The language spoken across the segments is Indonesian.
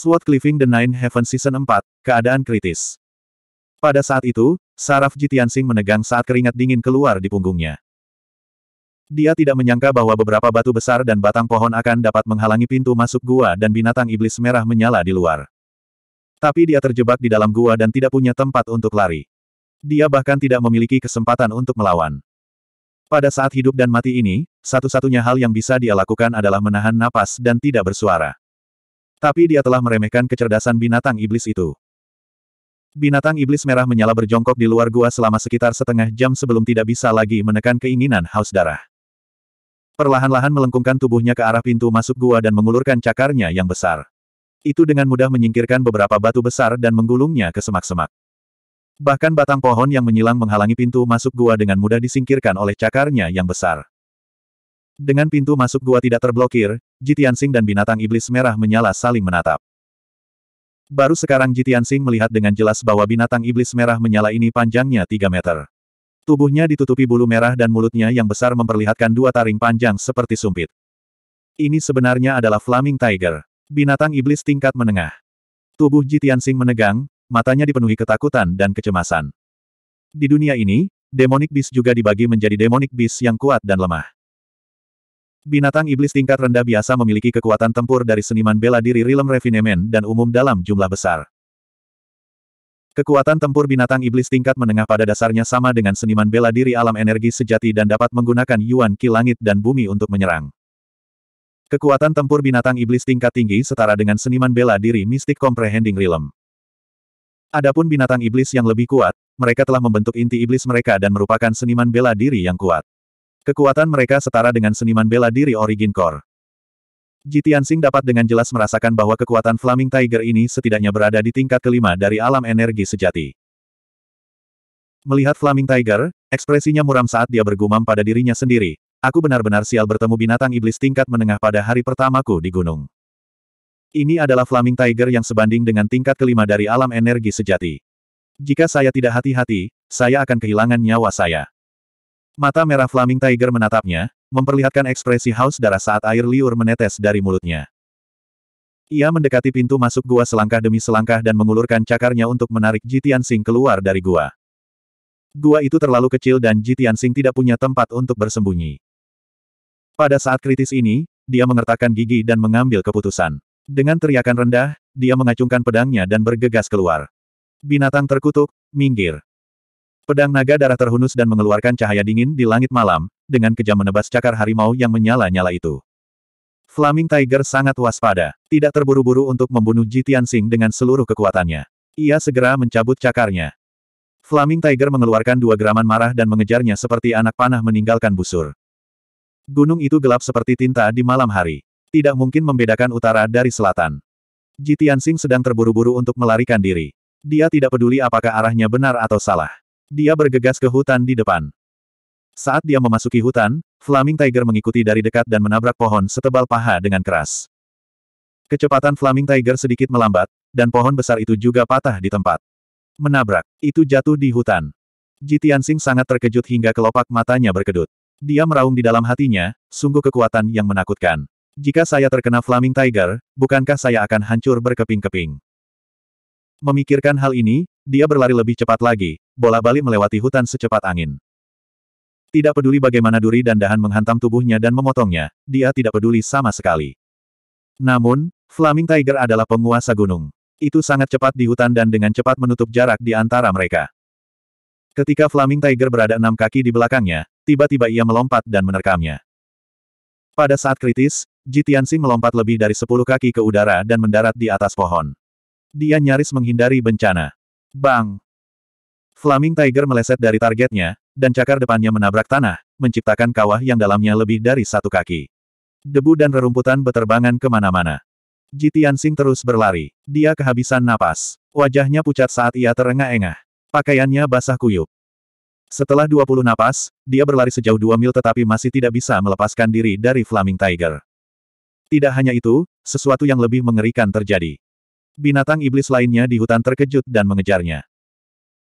Sword Cleaving the Nine Heaven Season 4, keadaan kritis. Pada saat itu, saraf Jitiansing menegang saat keringat dingin keluar di punggungnya. Dia tidak menyangka bahwa beberapa batu besar dan batang pohon akan dapat menghalangi pintu masuk gua dan binatang iblis merah menyala di luar. Tapi dia terjebak di dalam gua dan tidak punya tempat untuk lari. Dia bahkan tidak memiliki kesempatan untuk melawan. Pada saat hidup dan mati ini, satu-satunya hal yang bisa dia lakukan adalah menahan napas dan tidak bersuara. Tapi dia telah meremehkan kecerdasan binatang iblis itu. Binatang iblis merah menyala berjongkok di luar gua selama sekitar setengah jam sebelum tidak bisa lagi menekan keinginan haus darah. Perlahan-lahan melengkungkan tubuhnya ke arah pintu masuk gua dan mengulurkan cakarnya yang besar. Itu dengan mudah menyingkirkan beberapa batu besar dan menggulungnya ke semak-semak. Bahkan batang pohon yang menyilang menghalangi pintu masuk gua dengan mudah disingkirkan oleh cakarnya yang besar. Dengan pintu masuk gua tidak terblokir, Jitiansing dan binatang iblis merah menyala saling menatap. Baru sekarang Jitiansing melihat dengan jelas bahwa binatang iblis merah menyala ini panjangnya 3 meter. Tubuhnya ditutupi bulu merah dan mulutnya yang besar memperlihatkan dua taring panjang seperti sumpit. Ini sebenarnya adalah Flaming Tiger, binatang iblis tingkat menengah. Tubuh Jitiansing menegang, matanya dipenuhi ketakutan dan kecemasan. Di dunia ini, demonic beast juga dibagi menjadi demonic beast yang kuat dan lemah. Binatang iblis tingkat rendah biasa memiliki kekuatan tempur dari seniman bela diri rilem Refinement dan umum dalam jumlah besar. Kekuatan tempur binatang iblis tingkat menengah pada dasarnya sama dengan seniman bela diri alam energi sejati dan dapat menggunakan Yuan kilangit langit dan bumi untuk menyerang. Kekuatan tempur binatang iblis tingkat tinggi setara dengan seniman bela diri mistik comprehending realm. Adapun binatang iblis yang lebih kuat, mereka telah membentuk inti iblis mereka dan merupakan seniman bela diri yang kuat. Kekuatan mereka setara dengan seniman bela diri Origin Core. Jitian Jitiansing dapat dengan jelas merasakan bahwa kekuatan Flaming Tiger ini setidaknya berada di tingkat kelima dari alam energi sejati. Melihat Flaming Tiger, ekspresinya muram saat dia bergumam pada dirinya sendiri, aku benar-benar sial bertemu binatang iblis tingkat menengah pada hari pertamaku di gunung. Ini adalah Flaming Tiger yang sebanding dengan tingkat kelima dari alam energi sejati. Jika saya tidak hati-hati, saya akan kehilangan nyawa saya. Mata merah Flaming Tiger menatapnya, memperlihatkan ekspresi haus darah saat air liur menetes dari mulutnya. Ia mendekati pintu masuk gua selangkah demi selangkah dan mengulurkan cakarnya untuk menarik Jitian Sing keluar dari gua. Gua itu terlalu kecil dan Jitian Sing tidak punya tempat untuk bersembunyi. Pada saat kritis ini, dia mengertakkan gigi dan mengambil keputusan. Dengan teriakan rendah, dia mengacungkan pedangnya dan bergegas keluar. Binatang terkutuk, minggir. Pedang naga darah terhunus dan mengeluarkan cahaya dingin di langit malam, dengan kejam menebas cakar harimau yang menyala-nyala itu. Flaming Tiger sangat waspada, tidak terburu-buru untuk membunuh Jitian Sing dengan seluruh kekuatannya. Ia segera mencabut cakarnya. Flaming Tiger mengeluarkan dua geraman marah dan mengejarnya seperti anak panah meninggalkan busur. Gunung itu gelap seperti tinta di malam hari. Tidak mungkin membedakan utara dari selatan. Jitian Sing sedang terburu-buru untuk melarikan diri. Dia tidak peduli apakah arahnya benar atau salah. Dia bergegas ke hutan di depan. Saat dia memasuki hutan, Flaming Tiger mengikuti dari dekat dan menabrak pohon setebal paha dengan keras. Kecepatan Flaming Tiger sedikit melambat, dan pohon besar itu juga patah di tempat. Menabrak, itu jatuh di hutan. Jitian Sing sangat terkejut hingga kelopak matanya berkedut. Dia meraung di dalam hatinya, sungguh kekuatan yang menakutkan. Jika saya terkena Flaming Tiger, bukankah saya akan hancur berkeping-keping? Memikirkan hal ini, dia berlari lebih cepat lagi, bola balik melewati hutan secepat angin. Tidak peduli bagaimana duri dan dahan menghantam tubuhnya dan memotongnya, dia tidak peduli sama sekali. Namun, Flaming Tiger adalah penguasa gunung. Itu sangat cepat di hutan dan dengan cepat menutup jarak di antara mereka. Ketika Flaming Tiger berada enam kaki di belakangnya, tiba-tiba ia melompat dan menerkamnya. Pada saat kritis, Jitian Jitiansi melompat lebih dari sepuluh kaki ke udara dan mendarat di atas pohon. Dia nyaris menghindari bencana. Bang! Flaming Tiger meleset dari targetnya, dan cakar depannya menabrak tanah, menciptakan kawah yang dalamnya lebih dari satu kaki. Debu dan rerumputan beterbangan kemana-mana. Jitian Sing terus berlari. Dia kehabisan napas. Wajahnya pucat saat ia terengah-engah. Pakaiannya basah kuyup. Setelah 20 napas, dia berlari sejauh 2 mil tetapi masih tidak bisa melepaskan diri dari Flaming Tiger. Tidak hanya itu, sesuatu yang lebih mengerikan terjadi. Binatang iblis lainnya di hutan terkejut dan mengejarnya.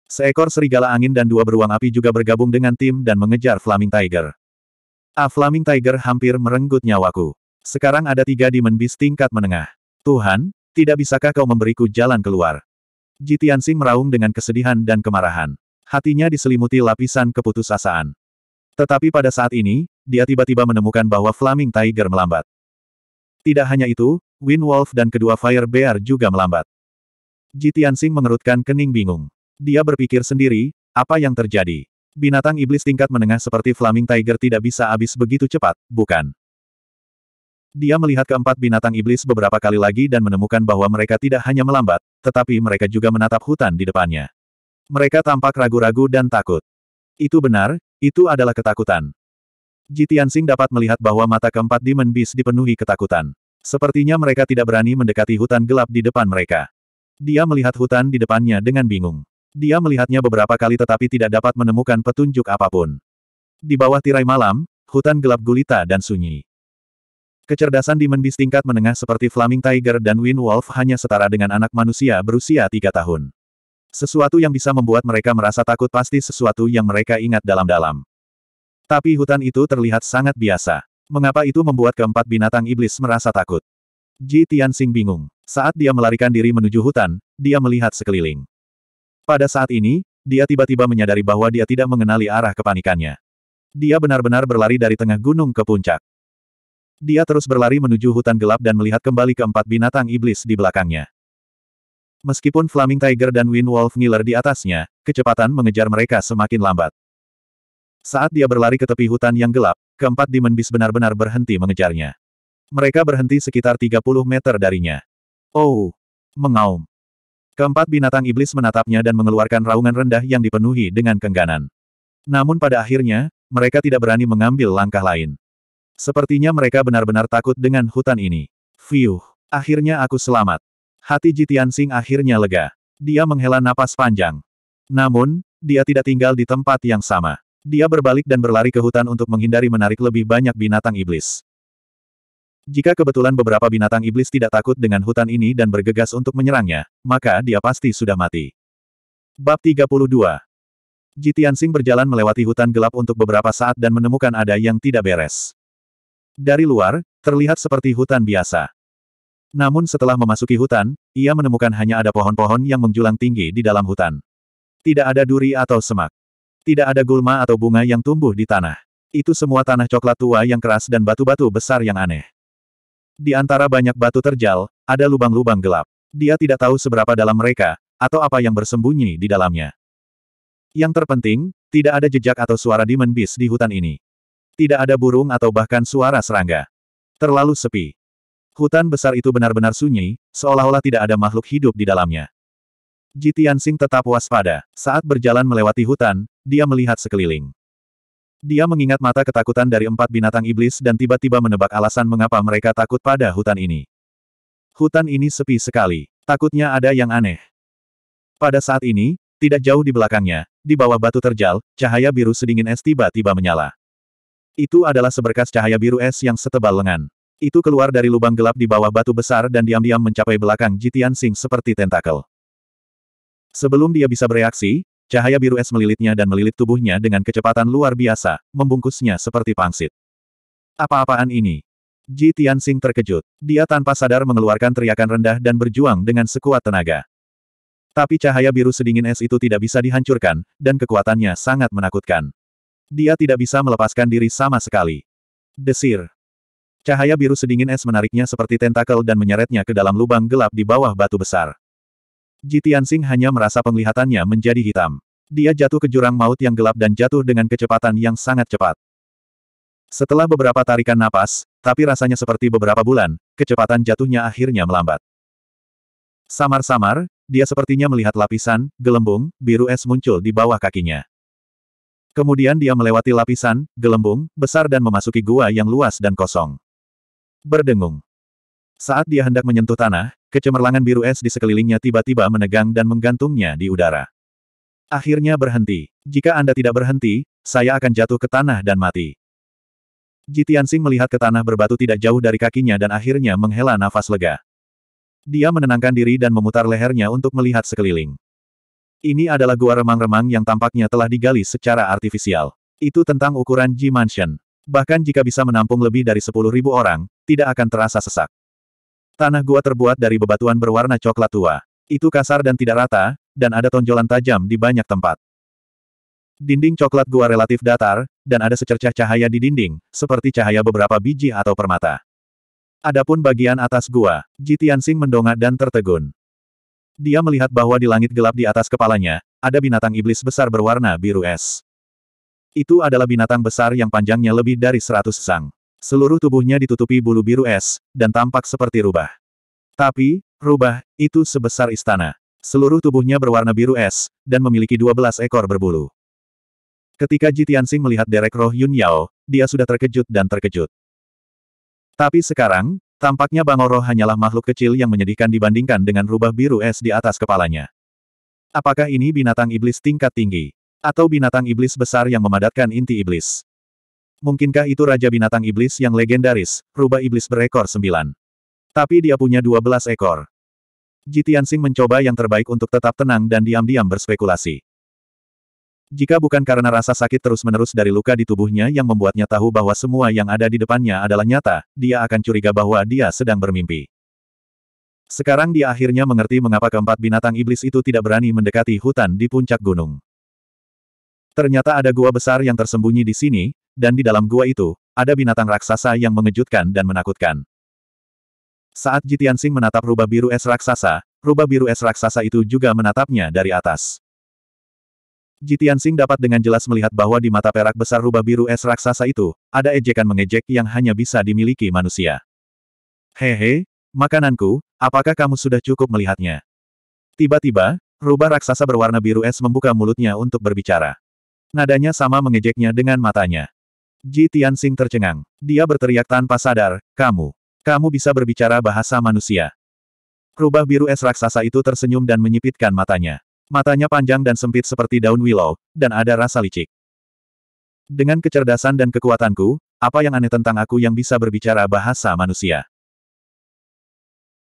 Seekor serigala angin dan dua beruang api juga bergabung dengan tim dan mengejar Flaming Tiger. Ah Flaming Tiger hampir merenggut nyawaku. Sekarang ada tiga di Beast tingkat menengah. Tuhan, tidak bisakah kau memberiku jalan keluar? Jitiansing meraung dengan kesedihan dan kemarahan. Hatinya diselimuti lapisan keputusasaan. Tetapi pada saat ini, dia tiba-tiba menemukan bahwa Flaming Tiger melambat. Tidak hanya itu, Wind Wolf dan kedua Fire Bear juga melambat. Ji Tianxing mengerutkan kening bingung. Dia berpikir sendiri, apa yang terjadi? Binatang iblis tingkat menengah seperti Flaming Tiger tidak bisa habis begitu cepat, bukan? Dia melihat keempat binatang iblis beberapa kali lagi dan menemukan bahwa mereka tidak hanya melambat, tetapi mereka juga menatap hutan di depannya. Mereka tampak ragu-ragu dan takut. Itu benar, itu adalah ketakutan. Jitian dapat melihat bahwa mata keempat Demon Beast dipenuhi ketakutan. Sepertinya mereka tidak berani mendekati hutan gelap di depan mereka. Dia melihat hutan di depannya dengan bingung. Dia melihatnya beberapa kali tetapi tidak dapat menemukan petunjuk apapun. Di bawah tirai malam, hutan gelap gulita dan sunyi. Kecerdasan di mendis tingkat menengah seperti Flaming Tiger dan Wind Wolf hanya setara dengan anak manusia berusia tiga tahun. Sesuatu yang bisa membuat mereka merasa takut pasti sesuatu yang mereka ingat dalam-dalam. Tapi hutan itu terlihat sangat biasa. Mengapa itu membuat keempat binatang iblis merasa takut? Ji Tianxing bingung. Saat dia melarikan diri menuju hutan, dia melihat sekeliling. Pada saat ini, dia tiba-tiba menyadari bahwa dia tidak mengenali arah kepanikannya. Dia benar-benar berlari dari tengah gunung ke puncak. Dia terus berlari menuju hutan gelap dan melihat kembali keempat binatang iblis di belakangnya. Meskipun Flaming Tiger dan Wind Wolf ngiler di atasnya, kecepatan mengejar mereka semakin lambat. Saat dia berlari ke tepi hutan yang gelap, keempat Demon Beast benar-benar berhenti mengejarnya. Mereka berhenti sekitar 30 meter darinya. Oh! Mengaum. Keempat binatang iblis menatapnya dan mengeluarkan raungan rendah yang dipenuhi dengan kengganan. Namun pada akhirnya, mereka tidak berani mengambil langkah lain. Sepertinya mereka benar-benar takut dengan hutan ini. Fiuh! Akhirnya aku selamat. Hati Jitian Sing akhirnya lega. Dia menghela napas panjang. Namun, dia tidak tinggal di tempat yang sama. Dia berbalik dan berlari ke hutan untuk menghindari menarik lebih banyak binatang iblis. Jika kebetulan beberapa binatang iblis tidak takut dengan hutan ini dan bergegas untuk menyerangnya, maka dia pasti sudah mati. Bab 32 Jitian Sing berjalan melewati hutan gelap untuk beberapa saat dan menemukan ada yang tidak beres. Dari luar, terlihat seperti hutan biasa. Namun setelah memasuki hutan, ia menemukan hanya ada pohon-pohon yang menjulang tinggi di dalam hutan. Tidak ada duri atau semak. Tidak ada gulma atau bunga yang tumbuh di tanah. Itu semua tanah coklat tua yang keras dan batu-batu besar yang aneh. Di antara banyak batu terjal, ada lubang-lubang gelap. Dia tidak tahu seberapa dalam mereka, atau apa yang bersembunyi di dalamnya. Yang terpenting, tidak ada jejak atau suara demon beast di hutan ini. Tidak ada burung atau bahkan suara serangga. Terlalu sepi. Hutan besar itu benar-benar sunyi, seolah-olah tidak ada makhluk hidup di dalamnya. Jitian Tianxing tetap waspada. Saat berjalan melewati hutan, dia melihat sekeliling. Dia mengingat mata ketakutan dari empat binatang iblis dan tiba-tiba menebak alasan mengapa mereka takut pada hutan ini. Hutan ini sepi sekali. Takutnya ada yang aneh. Pada saat ini, tidak jauh di belakangnya, di bawah batu terjal, cahaya biru sedingin es tiba-tiba menyala. Itu adalah seberkas cahaya biru es yang setebal lengan. Itu keluar dari lubang gelap di bawah batu besar dan diam-diam mencapai belakang Jitian Sing seperti tentakel. Sebelum dia bisa bereaksi, cahaya biru es melilitnya dan melilit tubuhnya dengan kecepatan luar biasa, membungkusnya seperti pangsit. Apa-apaan ini? Ji Tianxing terkejut. Dia tanpa sadar mengeluarkan teriakan rendah dan berjuang dengan sekuat tenaga. Tapi cahaya biru sedingin es itu tidak bisa dihancurkan, dan kekuatannya sangat menakutkan. Dia tidak bisa melepaskan diri sama sekali. Desir. Cahaya biru sedingin es menariknya seperti tentakel dan menyeretnya ke dalam lubang gelap di bawah batu besar. Ji Tianxing hanya merasa penglihatannya menjadi hitam. Dia jatuh ke jurang maut yang gelap dan jatuh dengan kecepatan yang sangat cepat. Setelah beberapa tarikan napas, tapi rasanya seperti beberapa bulan, kecepatan jatuhnya akhirnya melambat. Samar-samar, dia sepertinya melihat lapisan, gelembung, biru es muncul di bawah kakinya. Kemudian dia melewati lapisan, gelembung, besar dan memasuki gua yang luas dan kosong. Berdengung. Saat dia hendak menyentuh tanah, kecemerlangan biru es di sekelilingnya tiba-tiba menegang dan menggantungnya di udara. Akhirnya berhenti. Jika Anda tidak berhenti, saya akan jatuh ke tanah dan mati. Ji Tianxing melihat ke tanah berbatu tidak jauh dari kakinya dan akhirnya menghela nafas lega. Dia menenangkan diri dan memutar lehernya untuk melihat sekeliling. Ini adalah gua remang-remang yang tampaknya telah digali secara artifisial. Itu tentang ukuran Ji mansion Bahkan jika bisa menampung lebih dari 10.000 orang, tidak akan terasa sesak. Tanah gua terbuat dari bebatuan berwarna coklat tua. Itu kasar dan tidak rata, dan ada tonjolan tajam di banyak tempat. Dinding coklat gua relatif datar, dan ada secercah cahaya di dinding, seperti cahaya beberapa biji atau permata. Adapun bagian atas gua, Jitian Sing mendongak dan tertegun. Dia melihat bahwa di langit gelap di atas kepalanya, ada binatang iblis besar berwarna biru es. Itu adalah binatang besar yang panjangnya lebih dari seratus sang. Seluruh tubuhnya ditutupi bulu biru es, dan tampak seperti rubah. Tapi, rubah, itu sebesar istana. Seluruh tubuhnya berwarna biru es, dan memiliki 12 ekor berbulu. Ketika Ji melihat derek roh Yun Yao, dia sudah terkejut dan terkejut. Tapi sekarang, tampaknya Bangoro hanyalah makhluk kecil yang menyedihkan dibandingkan dengan rubah biru es di atas kepalanya. Apakah ini binatang iblis tingkat tinggi? Atau binatang iblis besar yang memadatkan inti iblis? Mungkinkah itu Raja Binatang Iblis yang legendaris, rubah iblis berekor sembilan? Tapi dia punya dua belas ekor. Jitiansing mencoba yang terbaik untuk tetap tenang dan diam-diam berspekulasi. Jika bukan karena rasa sakit terus-menerus dari luka di tubuhnya yang membuatnya tahu bahwa semua yang ada di depannya adalah nyata, dia akan curiga bahwa dia sedang bermimpi. Sekarang dia akhirnya mengerti mengapa keempat binatang iblis itu tidak berani mendekati hutan di puncak gunung. Ternyata ada gua besar yang tersembunyi di sini, dan di dalam gua itu, ada binatang raksasa yang mengejutkan dan menakutkan. Saat Jitian Sing menatap rubah biru es raksasa, rubah biru es raksasa itu juga menatapnya dari atas. Jitian Sing dapat dengan jelas melihat bahwa di mata perak besar rubah biru es raksasa itu, ada ejekan mengejek yang hanya bisa dimiliki manusia. Hehe, makananku, apakah kamu sudah cukup melihatnya? Tiba-tiba, rubah raksasa berwarna biru es membuka mulutnya untuk berbicara. Nadanya sama mengejeknya dengan matanya. Ji Tianxing tercengang. Dia berteriak tanpa sadar, kamu. Kamu bisa berbicara bahasa manusia. Rubah biru es raksasa itu tersenyum dan menyipitkan matanya. Matanya panjang dan sempit seperti daun willow, dan ada rasa licik. Dengan kecerdasan dan kekuatanku, apa yang aneh tentang aku yang bisa berbicara bahasa manusia?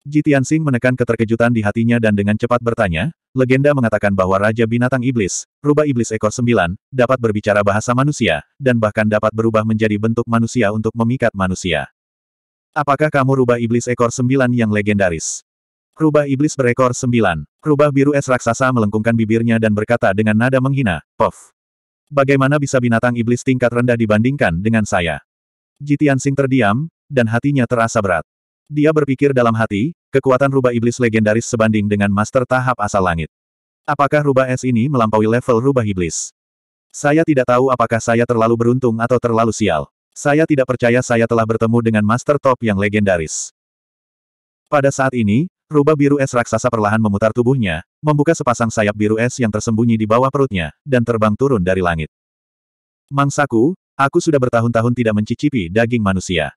Ji Tianxing menekan keterkejutan di hatinya dan dengan cepat bertanya, legenda mengatakan bahwa Raja Binatang Iblis, rubah iblis ekor sembilan, dapat berbicara bahasa manusia, dan bahkan dapat berubah menjadi bentuk manusia untuk memikat manusia. Apakah kamu rubah iblis ekor sembilan yang legendaris? Rubah iblis berekor sembilan. Rubah biru es raksasa melengkungkan bibirnya dan berkata dengan nada menghina, Pof. Bagaimana bisa binatang iblis tingkat rendah dibandingkan dengan saya? Jitian Sing terdiam, dan hatinya terasa berat. Dia berpikir dalam hati, kekuatan rubah iblis legendaris sebanding dengan master tahap asal langit. Apakah rubah es ini melampaui level rubah iblis? Saya tidak tahu apakah saya terlalu beruntung atau terlalu sial. Saya tidak percaya saya telah bertemu dengan master top yang legendaris. Pada saat ini, rubah biru es raksasa perlahan memutar tubuhnya, membuka sepasang sayap biru es yang tersembunyi di bawah perutnya, dan terbang turun dari langit. Mangsaku, aku sudah bertahun-tahun tidak mencicipi daging manusia.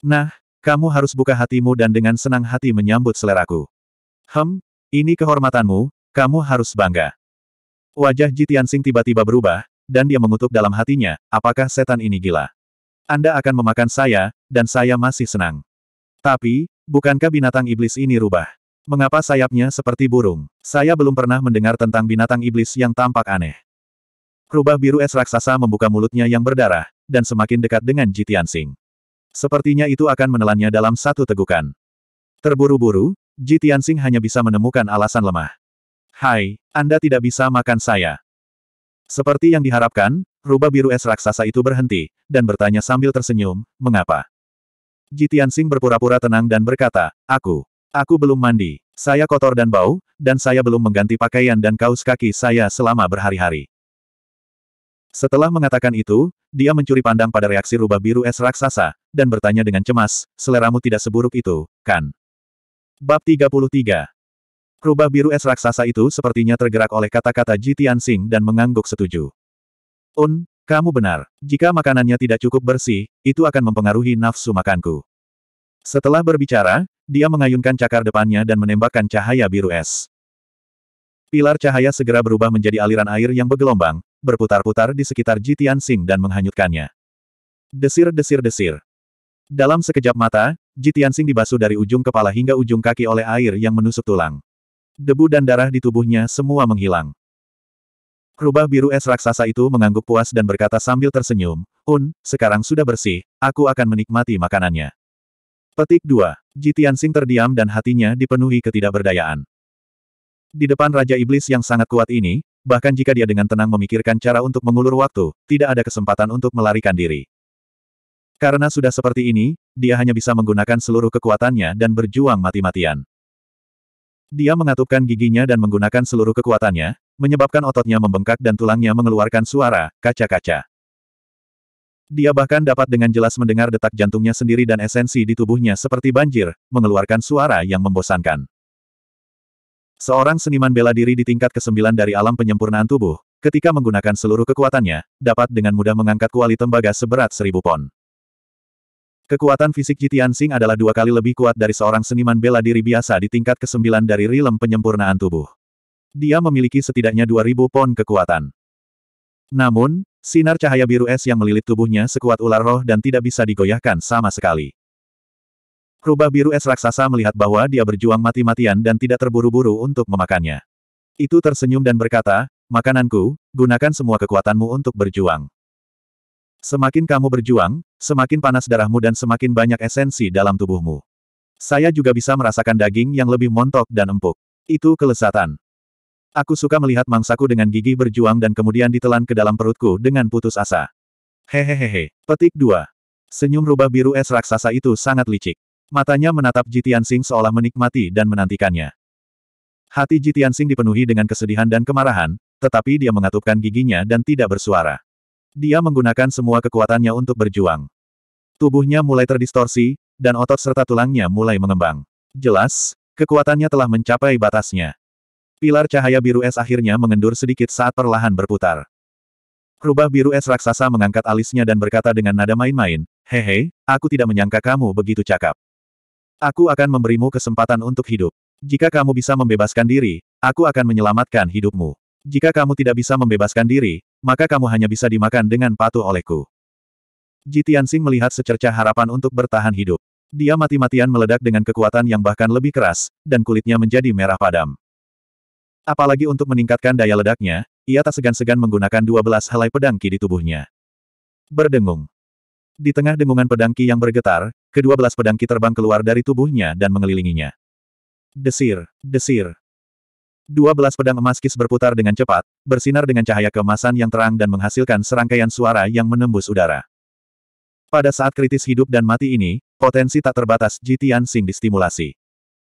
Nah, kamu harus buka hatimu dan dengan senang hati menyambut seleraku. Hem, ini kehormatanmu, kamu harus bangga. Wajah Jitian Sing tiba-tiba berubah, dan dia mengutuk dalam hatinya, apakah setan ini gila? Anda akan memakan saya, dan saya masih senang. Tapi, bukankah binatang iblis ini rubah? Mengapa sayapnya seperti burung? Saya belum pernah mendengar tentang binatang iblis yang tampak aneh. Rubah biru es raksasa membuka mulutnya yang berdarah, dan semakin dekat dengan Jitian Sing. Sepertinya itu akan menelannya dalam satu tegukan. Terburu-buru, Ji hanya bisa menemukan alasan lemah. Hai, Anda tidak bisa makan saya. Seperti yang diharapkan, rubah biru es raksasa itu berhenti, dan bertanya sambil tersenyum, mengapa? Ji berpura-pura tenang dan berkata, aku, aku belum mandi, saya kotor dan bau, dan saya belum mengganti pakaian dan kaos kaki saya selama berhari-hari. Setelah mengatakan itu, dia mencuri pandang pada reaksi rubah biru es raksasa, dan bertanya dengan cemas, seleramu tidak seburuk itu, kan? Bab 33 Rubah biru es raksasa itu sepertinya tergerak oleh kata-kata Ji Tianxing dan mengangguk setuju. Un, kamu benar. Jika makanannya tidak cukup bersih, itu akan mempengaruhi nafsu makanku. Setelah berbicara, dia mengayunkan cakar depannya dan menembakkan cahaya biru es. Pilar cahaya segera berubah menjadi aliran air yang bergelombang, berputar-putar di sekitar Jitian Sing dan menghanyutkannya. Desir-desir-desir. Dalam sekejap mata, Jitian Sing dibasuh dari ujung kepala hingga ujung kaki oleh air yang menusuk tulang. Debu dan darah di tubuhnya semua menghilang. Rubah biru es raksasa itu mengangguk puas dan berkata sambil tersenyum, Un, sekarang sudah bersih, aku akan menikmati makanannya. Petik 2. Jitian Sing terdiam dan hatinya dipenuhi ketidakberdayaan. Di depan Raja Iblis yang sangat kuat ini, Bahkan jika dia dengan tenang memikirkan cara untuk mengulur waktu, tidak ada kesempatan untuk melarikan diri. Karena sudah seperti ini, dia hanya bisa menggunakan seluruh kekuatannya dan berjuang mati-matian. Dia mengatupkan giginya dan menggunakan seluruh kekuatannya, menyebabkan ototnya membengkak dan tulangnya mengeluarkan suara, kaca-kaca. Dia bahkan dapat dengan jelas mendengar detak jantungnya sendiri dan esensi di tubuhnya seperti banjir, mengeluarkan suara yang membosankan. Seorang seniman bela diri di tingkat ke-9 dari alam penyempurnaan tubuh, ketika menggunakan seluruh kekuatannya, dapat dengan mudah mengangkat kuali tembaga seberat seribu pon. Kekuatan fisik Jitian Sing adalah dua kali lebih kuat dari seorang seniman bela diri biasa di tingkat ke-9 dari rilem penyempurnaan tubuh. Dia memiliki setidaknya 2000 pon kekuatan. Namun, sinar cahaya biru es yang melilit tubuhnya sekuat ular roh dan tidak bisa digoyahkan sama sekali. Rubah biru es raksasa melihat bahwa dia berjuang mati-matian dan tidak terburu-buru untuk memakannya. Itu tersenyum dan berkata, makananku, gunakan semua kekuatanmu untuk berjuang. Semakin kamu berjuang, semakin panas darahmu dan semakin banyak esensi dalam tubuhmu. Saya juga bisa merasakan daging yang lebih montok dan empuk. Itu kelesatan. Aku suka melihat mangsaku dengan gigi berjuang dan kemudian ditelan ke dalam perutku dengan putus asa. Hehehehe. Petik 2. Senyum rubah biru es raksasa itu sangat licik. Matanya menatap Jitian Sing seolah menikmati dan menantikannya. Hati Jitian Sing dipenuhi dengan kesedihan dan kemarahan, tetapi dia mengatupkan giginya dan tidak bersuara. Dia menggunakan semua kekuatannya untuk berjuang. Tubuhnya mulai terdistorsi, dan otot serta tulangnya mulai mengembang. Jelas, kekuatannya telah mencapai batasnya. Pilar cahaya biru es akhirnya mengendur sedikit saat perlahan berputar. Rubah biru es raksasa mengangkat alisnya dan berkata dengan nada main-main, Hehe, aku tidak menyangka kamu begitu cakap. Aku akan memberimu kesempatan untuk hidup. Jika kamu bisa membebaskan diri, aku akan menyelamatkan hidupmu. Jika kamu tidak bisa membebaskan diri, maka kamu hanya bisa dimakan dengan patuh olehku. Jitiansing melihat secerca harapan untuk bertahan hidup. Dia mati-matian meledak dengan kekuatan yang bahkan lebih keras, dan kulitnya menjadi merah padam. Apalagi untuk meningkatkan daya ledaknya, ia tak segan-segan menggunakan 12 helai pedang ki di tubuhnya. Berdengung. Di tengah dengungan pedangki yang bergetar, kedua belas pedangki terbang keluar dari tubuhnya dan mengelilinginya. Desir, desir. Dua belas pedang emas Kis berputar dengan cepat, bersinar dengan cahaya kemasan yang terang dan menghasilkan serangkaian suara yang menembus udara. Pada saat kritis hidup dan mati ini, potensi tak terbatas Jitian Sing distimulasi.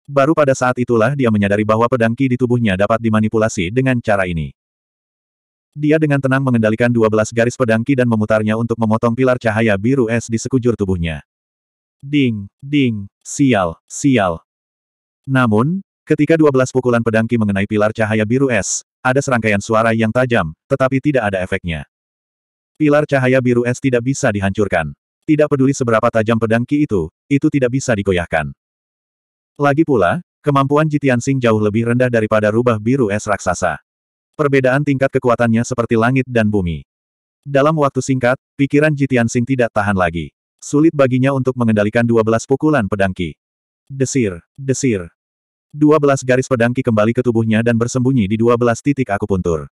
Baru pada saat itulah dia menyadari bahwa pedangki di tubuhnya dapat dimanipulasi dengan cara ini. Dia dengan tenang mengendalikan 12 garis pedangki dan memutarnya untuk memotong pilar cahaya biru es di sekujur tubuhnya. Ding, ding, sial, sial. Namun, ketika 12 pukulan pedangki mengenai pilar cahaya biru es, ada serangkaian suara yang tajam, tetapi tidak ada efeknya. Pilar cahaya biru es tidak bisa dihancurkan. Tidak peduli seberapa tajam pedangki itu, itu tidak bisa digoyahkan. Lagi pula, kemampuan Jitian Sing jauh lebih rendah daripada rubah biru es raksasa. Perbedaan tingkat kekuatannya seperti langit dan bumi. Dalam waktu singkat, pikiran Jitian Sing tidak tahan lagi. Sulit baginya untuk mengendalikan dua belas pukulan pedangki. Desir, Desir, Dua belas garis pedangki kembali ke tubuhnya dan bersembunyi di dua belas titik akupuntur.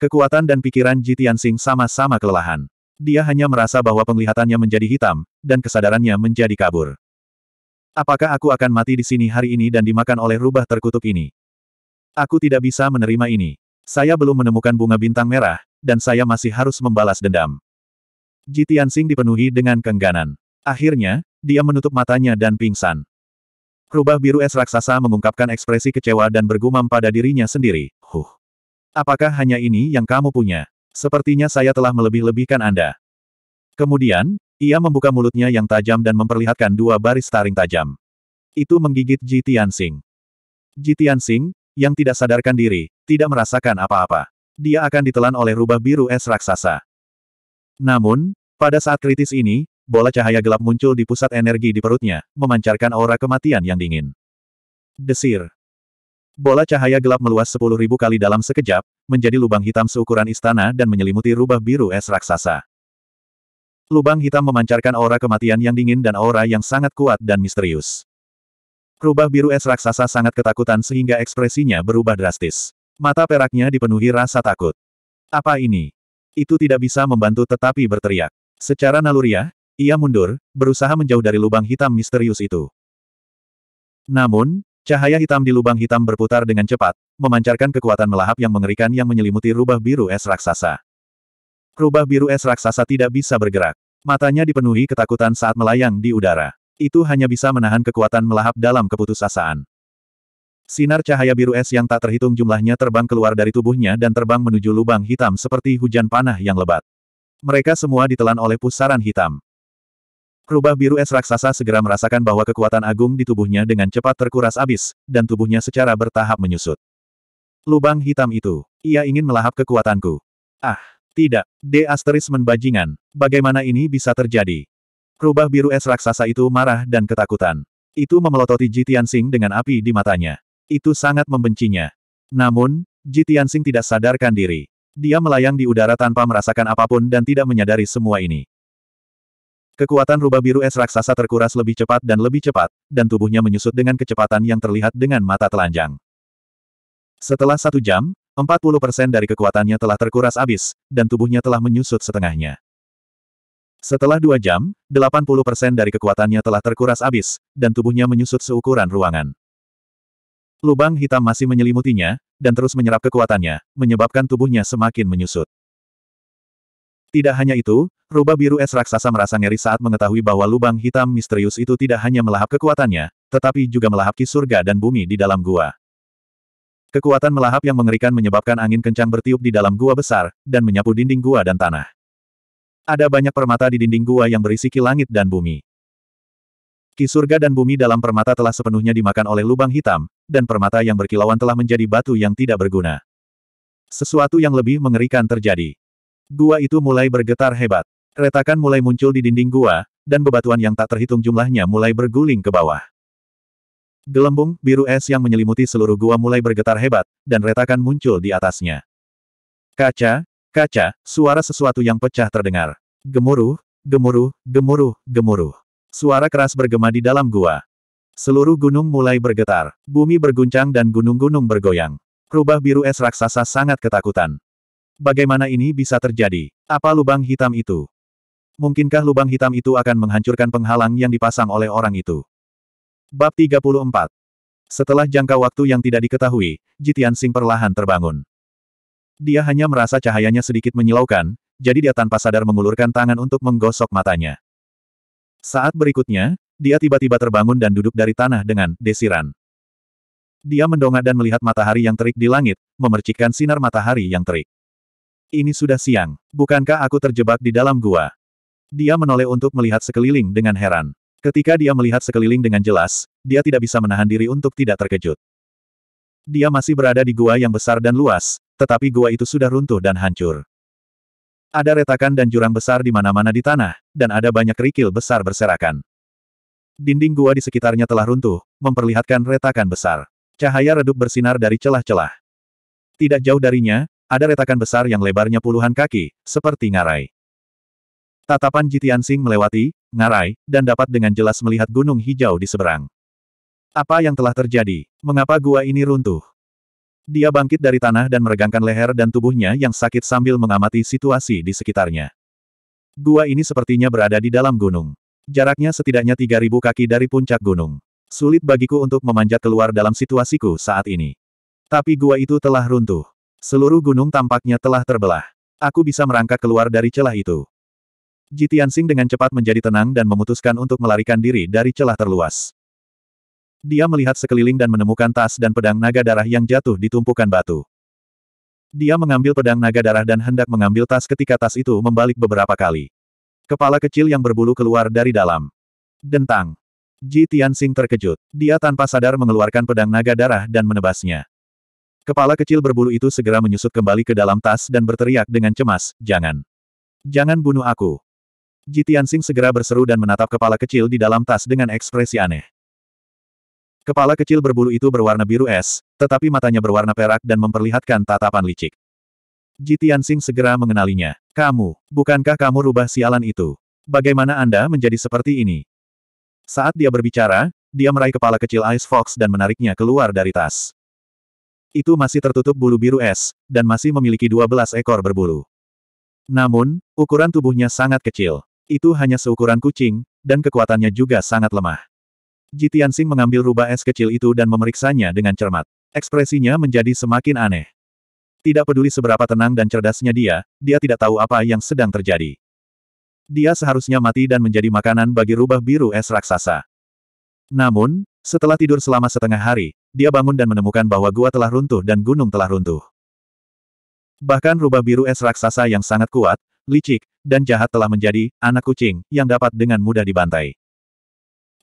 Kekuatan dan pikiran Jitian Sing sama-sama kelelahan. Dia hanya merasa bahwa penglihatannya menjadi hitam, dan kesadarannya menjadi kabur. Apakah aku akan mati di sini hari ini dan dimakan oleh rubah terkutuk ini? Aku tidak bisa menerima ini. Saya belum menemukan bunga bintang merah, dan saya masih harus membalas dendam. Ji Tianxing dipenuhi dengan kengganan. Akhirnya, dia menutup matanya dan pingsan. Rubah biru es raksasa mengungkapkan ekspresi kecewa dan bergumam pada dirinya sendiri. Huh. Apakah hanya ini yang kamu punya? Sepertinya saya telah melebih-lebihkan Anda. Kemudian, ia membuka mulutnya yang tajam dan memperlihatkan dua baris taring tajam. Itu menggigit Ji Tianxing. Ji Tianxing, yang tidak sadarkan diri, tidak merasakan apa-apa. Dia akan ditelan oleh rubah biru es raksasa. Namun, pada saat kritis ini, bola cahaya gelap muncul di pusat energi di perutnya, memancarkan aura kematian yang dingin. Desir. Bola cahaya gelap meluas 10.000 kali dalam sekejap, menjadi lubang hitam seukuran istana dan menyelimuti rubah biru es raksasa. Lubang hitam memancarkan aura kematian yang dingin dan aura yang sangat kuat dan misterius. Rubah biru es raksasa sangat ketakutan sehingga ekspresinya berubah drastis. Mata peraknya dipenuhi rasa takut. Apa ini? Itu tidak bisa membantu tetapi berteriak. Secara naluriah, ia mundur, berusaha menjauh dari lubang hitam misterius itu. Namun, cahaya hitam di lubang hitam berputar dengan cepat, memancarkan kekuatan melahap yang mengerikan yang menyelimuti rubah biru es raksasa. Rubah biru es raksasa tidak bisa bergerak. Matanya dipenuhi ketakutan saat melayang di udara. Itu hanya bisa menahan kekuatan melahap dalam keputusasaan. Sinar cahaya biru es yang tak terhitung jumlahnya terbang keluar dari tubuhnya dan terbang menuju lubang hitam seperti hujan panah yang lebat. Mereka semua ditelan oleh pusaran hitam. Rubah biru es raksasa segera merasakan bahwa kekuatan agung di tubuhnya dengan cepat terkuras abis, dan tubuhnya secara bertahap menyusut. Lubang hitam itu. Ia ingin melahap kekuatanku. Ah, tidak. De Asteris membajingan. Bagaimana ini bisa terjadi? Rubah biru es raksasa itu marah dan ketakutan. Itu memelototi Ji Tianxing dengan api di matanya. Itu sangat membencinya. Namun, Ji Tianxing tidak sadarkan diri. Dia melayang di udara tanpa merasakan apapun dan tidak menyadari semua ini. Kekuatan rubah biru es raksasa terkuras lebih cepat dan lebih cepat, dan tubuhnya menyusut dengan kecepatan yang terlihat dengan mata telanjang. Setelah satu jam, 40% dari kekuatannya telah terkuras habis, dan tubuhnya telah menyusut setengahnya. Setelah dua jam, 80% dari kekuatannya telah terkuras habis, dan tubuhnya menyusut seukuran ruangan. Lubang hitam masih menyelimutinya, dan terus menyerap kekuatannya, menyebabkan tubuhnya semakin menyusut. Tidak hanya itu, rubah biru es raksasa merasa ngeri saat mengetahui bahwa lubang hitam misterius itu tidak hanya melahap kekuatannya, tetapi juga melahap ki surga dan bumi di dalam gua. Kekuatan melahap yang mengerikan menyebabkan angin kencang bertiup di dalam gua besar, dan menyapu dinding gua dan tanah. Ada banyak permata di dinding gua yang ki langit dan bumi. Ki surga dan bumi dalam permata telah sepenuhnya dimakan oleh lubang hitam, dan permata yang berkilauan telah menjadi batu yang tidak berguna. Sesuatu yang lebih mengerikan terjadi. Gua itu mulai bergetar hebat. Retakan mulai muncul di dinding gua, dan bebatuan yang tak terhitung jumlahnya mulai berguling ke bawah. Gelembung biru es yang menyelimuti seluruh gua mulai bergetar hebat, dan retakan muncul di atasnya. Kaca, Kaca, suara sesuatu yang pecah terdengar. Gemuruh, gemuruh, gemuruh, gemuruh. Suara keras bergema di dalam gua. Seluruh gunung mulai bergetar, bumi berguncang dan gunung-gunung bergoyang. Rubah biru es raksasa sangat ketakutan. Bagaimana ini bisa terjadi? Apa lubang hitam itu? Mungkinkah lubang hitam itu akan menghancurkan penghalang yang dipasang oleh orang itu? Bab 34 Setelah jangka waktu yang tidak diketahui, Jitian Sing perlahan terbangun. Dia hanya merasa cahayanya sedikit menyilaukan, jadi dia tanpa sadar mengulurkan tangan untuk menggosok matanya. Saat berikutnya, dia tiba-tiba terbangun dan duduk dari tanah dengan desiran. Dia mendongak dan melihat matahari yang terik di langit, memercikkan sinar matahari yang terik. Ini sudah siang, bukankah aku terjebak di dalam gua? Dia menoleh untuk melihat sekeliling dengan heran. Ketika dia melihat sekeliling dengan jelas, dia tidak bisa menahan diri untuk tidak terkejut. Dia masih berada di gua yang besar dan luas, tetapi gua itu sudah runtuh dan hancur. Ada retakan dan jurang besar di mana-mana di tanah, dan ada banyak kerikil besar berserakan. Dinding gua di sekitarnya telah runtuh, memperlihatkan retakan besar. Cahaya redup bersinar dari celah-celah. Tidak jauh darinya, ada retakan besar yang lebarnya puluhan kaki, seperti ngarai. Tatapan Jitiansing melewati, ngarai, dan dapat dengan jelas melihat gunung hijau di seberang. Apa yang telah terjadi? Mengapa gua ini runtuh? Dia bangkit dari tanah dan meregangkan leher dan tubuhnya yang sakit sambil mengamati situasi di sekitarnya. Gua ini sepertinya berada di dalam gunung. Jaraknya setidaknya 3.000 kaki dari puncak gunung. Sulit bagiku untuk memanjat keluar dalam situasiku saat ini. Tapi gua itu telah runtuh. Seluruh gunung tampaknya telah terbelah. Aku bisa merangkak keluar dari celah itu. Jitian Jitiansing dengan cepat menjadi tenang dan memutuskan untuk melarikan diri dari celah terluas. Dia melihat sekeliling dan menemukan tas dan pedang naga darah yang jatuh di tumpukan batu. Dia mengambil pedang naga darah dan hendak mengambil tas ketika tas itu membalik beberapa kali. Kepala kecil yang berbulu keluar dari dalam. Dentang. Ji Tianxing terkejut. Dia tanpa sadar mengeluarkan pedang naga darah dan menebasnya. Kepala kecil berbulu itu segera menyusut kembali ke dalam tas dan berteriak dengan cemas, jangan. Jangan bunuh aku. Ji Tianxing segera berseru dan menatap kepala kecil di dalam tas dengan ekspresi aneh. Kepala kecil berbulu itu berwarna biru es, tetapi matanya berwarna perak dan memperlihatkan tatapan licik. Jitian Sing segera mengenalinya. Kamu, bukankah kamu rubah sialan itu? Bagaimana Anda menjadi seperti ini? Saat dia berbicara, dia meraih kepala kecil Ice Fox dan menariknya keluar dari tas. Itu masih tertutup bulu biru es, dan masih memiliki 12 ekor berbulu. Namun, ukuran tubuhnya sangat kecil. Itu hanya seukuran kucing, dan kekuatannya juga sangat lemah. Jitian Tianxing mengambil rubah es kecil itu dan memeriksanya dengan cermat. Ekspresinya menjadi semakin aneh. Tidak peduli seberapa tenang dan cerdasnya dia, dia tidak tahu apa yang sedang terjadi. Dia seharusnya mati dan menjadi makanan bagi rubah biru es raksasa. Namun, setelah tidur selama setengah hari, dia bangun dan menemukan bahwa gua telah runtuh dan gunung telah runtuh. Bahkan rubah biru es raksasa yang sangat kuat, licik, dan jahat telah menjadi anak kucing yang dapat dengan mudah dibantai.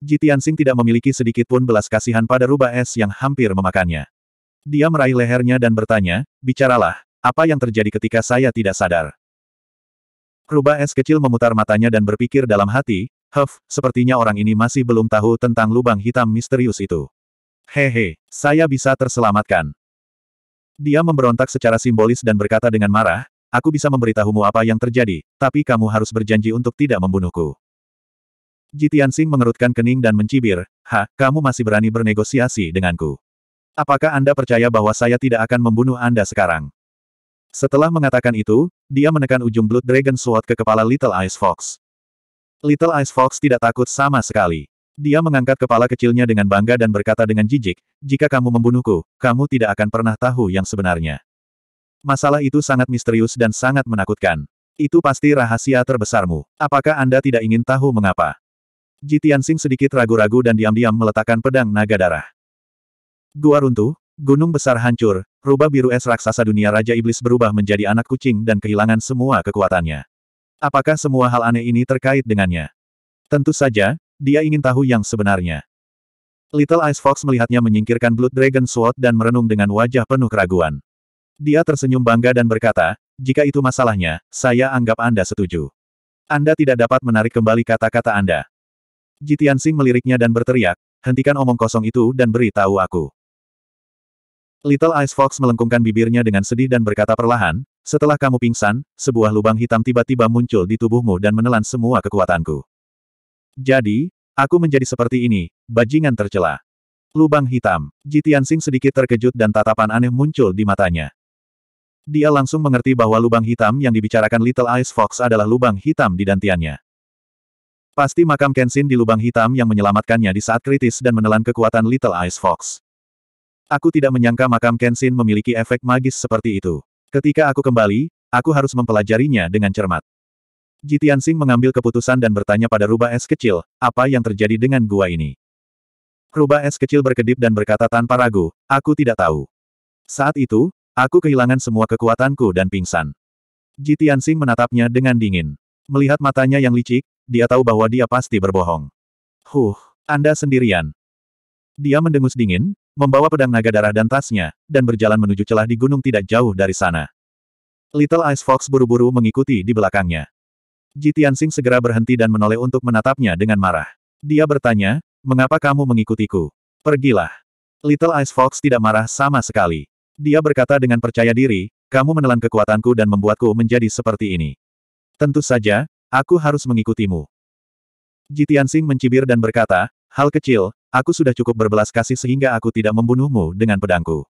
Ji Tianxing tidak memiliki sedikit pun belas kasihan pada rubah es yang hampir memakannya. Dia meraih lehernya dan bertanya, bicaralah, apa yang terjadi ketika saya tidak sadar? Rubah es kecil memutar matanya dan berpikir dalam hati, Huff, sepertinya orang ini masih belum tahu tentang lubang hitam misterius itu. Hehe, saya bisa terselamatkan. Dia memberontak secara simbolis dan berkata dengan marah, aku bisa memberitahumu apa yang terjadi, tapi kamu harus berjanji untuk tidak membunuhku. Jitian Sing mengerutkan kening dan mencibir, Ha, kamu masih berani bernegosiasi denganku. Apakah Anda percaya bahwa saya tidak akan membunuh Anda sekarang? Setelah mengatakan itu, dia menekan ujung Blood Dragon Sword ke kepala Little Ice Fox. Little Ice Fox tidak takut sama sekali. Dia mengangkat kepala kecilnya dengan bangga dan berkata dengan jijik, jika kamu membunuhku, kamu tidak akan pernah tahu yang sebenarnya. Masalah itu sangat misterius dan sangat menakutkan. Itu pasti rahasia terbesarmu. Apakah Anda tidak ingin tahu mengapa? Ji Tianxing sedikit ragu-ragu dan diam-diam meletakkan pedang naga darah. Gua runtuh, gunung besar hancur, rubah biru es raksasa dunia Raja Iblis berubah menjadi anak kucing dan kehilangan semua kekuatannya. Apakah semua hal aneh ini terkait dengannya? Tentu saja, dia ingin tahu yang sebenarnya. Little Ice Fox melihatnya menyingkirkan Blood Dragon Sword dan merenung dengan wajah penuh keraguan. Dia tersenyum bangga dan berkata, jika itu masalahnya, saya anggap Anda setuju. Anda tidak dapat menarik kembali kata-kata Anda. Jitian Sing meliriknya dan berteriak, hentikan omong kosong itu dan beritahu aku. Little Ice Fox melengkungkan bibirnya dengan sedih dan berkata perlahan, setelah kamu pingsan, sebuah lubang hitam tiba-tiba muncul di tubuhmu dan menelan semua kekuatanku. Jadi, aku menjadi seperti ini, bajingan tercela. Lubang hitam, Jitian Sing sedikit terkejut dan tatapan aneh muncul di matanya. Dia langsung mengerti bahwa lubang hitam yang dibicarakan Little Ice Fox adalah lubang hitam di dantiannya. Pasti makam Kenshin di lubang hitam yang menyelamatkannya di saat kritis dan menelan kekuatan Little Ice Fox. Aku tidak menyangka makam Kenshin memiliki efek magis seperti itu. Ketika aku kembali, aku harus mempelajarinya dengan cermat. Jitian Sing mengambil keputusan dan bertanya pada rubah es kecil, apa yang terjadi dengan gua ini? Rubah es kecil berkedip dan berkata tanpa ragu, aku tidak tahu. Saat itu, aku kehilangan semua kekuatanku dan pingsan. Jitian Sing menatapnya dengan dingin. Melihat matanya yang licik, dia tahu bahwa dia pasti berbohong. Huh, Anda sendirian. Dia mendengus dingin, membawa pedang naga darah dan tasnya, dan berjalan menuju celah di gunung tidak jauh dari sana. Little Ice Fox buru-buru mengikuti di belakangnya. Jitiansing segera berhenti dan menoleh untuk menatapnya dengan marah. Dia bertanya, mengapa kamu mengikutiku? Pergilah. Little Ice Fox tidak marah sama sekali. Dia berkata dengan percaya diri, kamu menelan kekuatanku dan membuatku menjadi seperti ini. Tentu saja, Aku harus mengikutimu. Jitian Sing mencibir dan berkata, Hal kecil, aku sudah cukup berbelas kasih sehingga aku tidak membunuhmu dengan pedangku.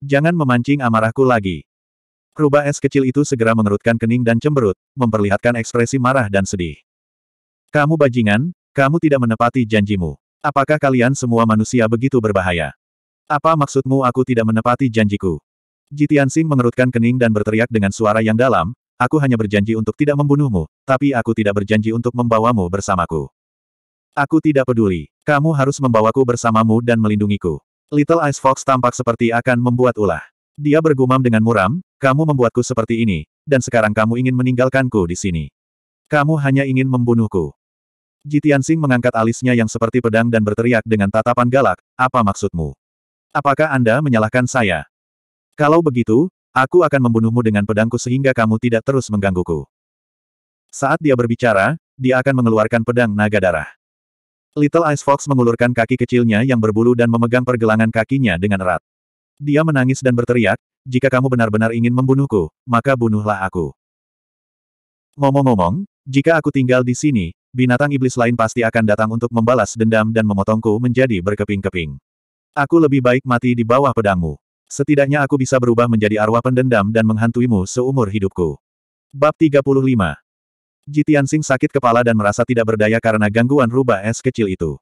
Jangan memancing amarahku lagi. Rubah es kecil itu segera mengerutkan kening dan cemberut, memperlihatkan ekspresi marah dan sedih. Kamu bajingan, kamu tidak menepati janjimu. Apakah kalian semua manusia begitu berbahaya? Apa maksudmu aku tidak menepati janjiku? Jitian Sing mengerutkan kening dan berteriak dengan suara yang dalam, Aku hanya berjanji untuk tidak membunuhmu, tapi aku tidak berjanji untuk membawamu bersamaku. Aku tidak peduli. Kamu harus membawaku bersamamu dan melindungiku. Little Ice Fox tampak seperti akan membuat ulah. Dia bergumam dengan muram, kamu membuatku seperti ini, dan sekarang kamu ingin meninggalkanku di sini. Kamu hanya ingin membunuhku. Jitian Sing mengangkat alisnya yang seperti pedang dan berteriak dengan tatapan galak, apa maksudmu? Apakah Anda menyalahkan saya? Kalau begitu, Aku akan membunuhmu dengan pedangku sehingga kamu tidak terus menggangguku. Saat dia berbicara, dia akan mengeluarkan pedang naga darah. Little Ice Fox mengulurkan kaki kecilnya yang berbulu dan memegang pergelangan kakinya dengan erat. Dia menangis dan berteriak, jika kamu benar-benar ingin membunuhku, maka bunuhlah aku. Ngomong-ngomong, jika aku tinggal di sini, binatang iblis lain pasti akan datang untuk membalas dendam dan memotongku menjadi berkeping-keping. Aku lebih baik mati di bawah pedangmu. Setidaknya aku bisa berubah menjadi arwah pendendam dan menghantuimu seumur hidupku. Bab 35 Jitian Sing sakit kepala dan merasa tidak berdaya karena gangguan rubah es kecil itu.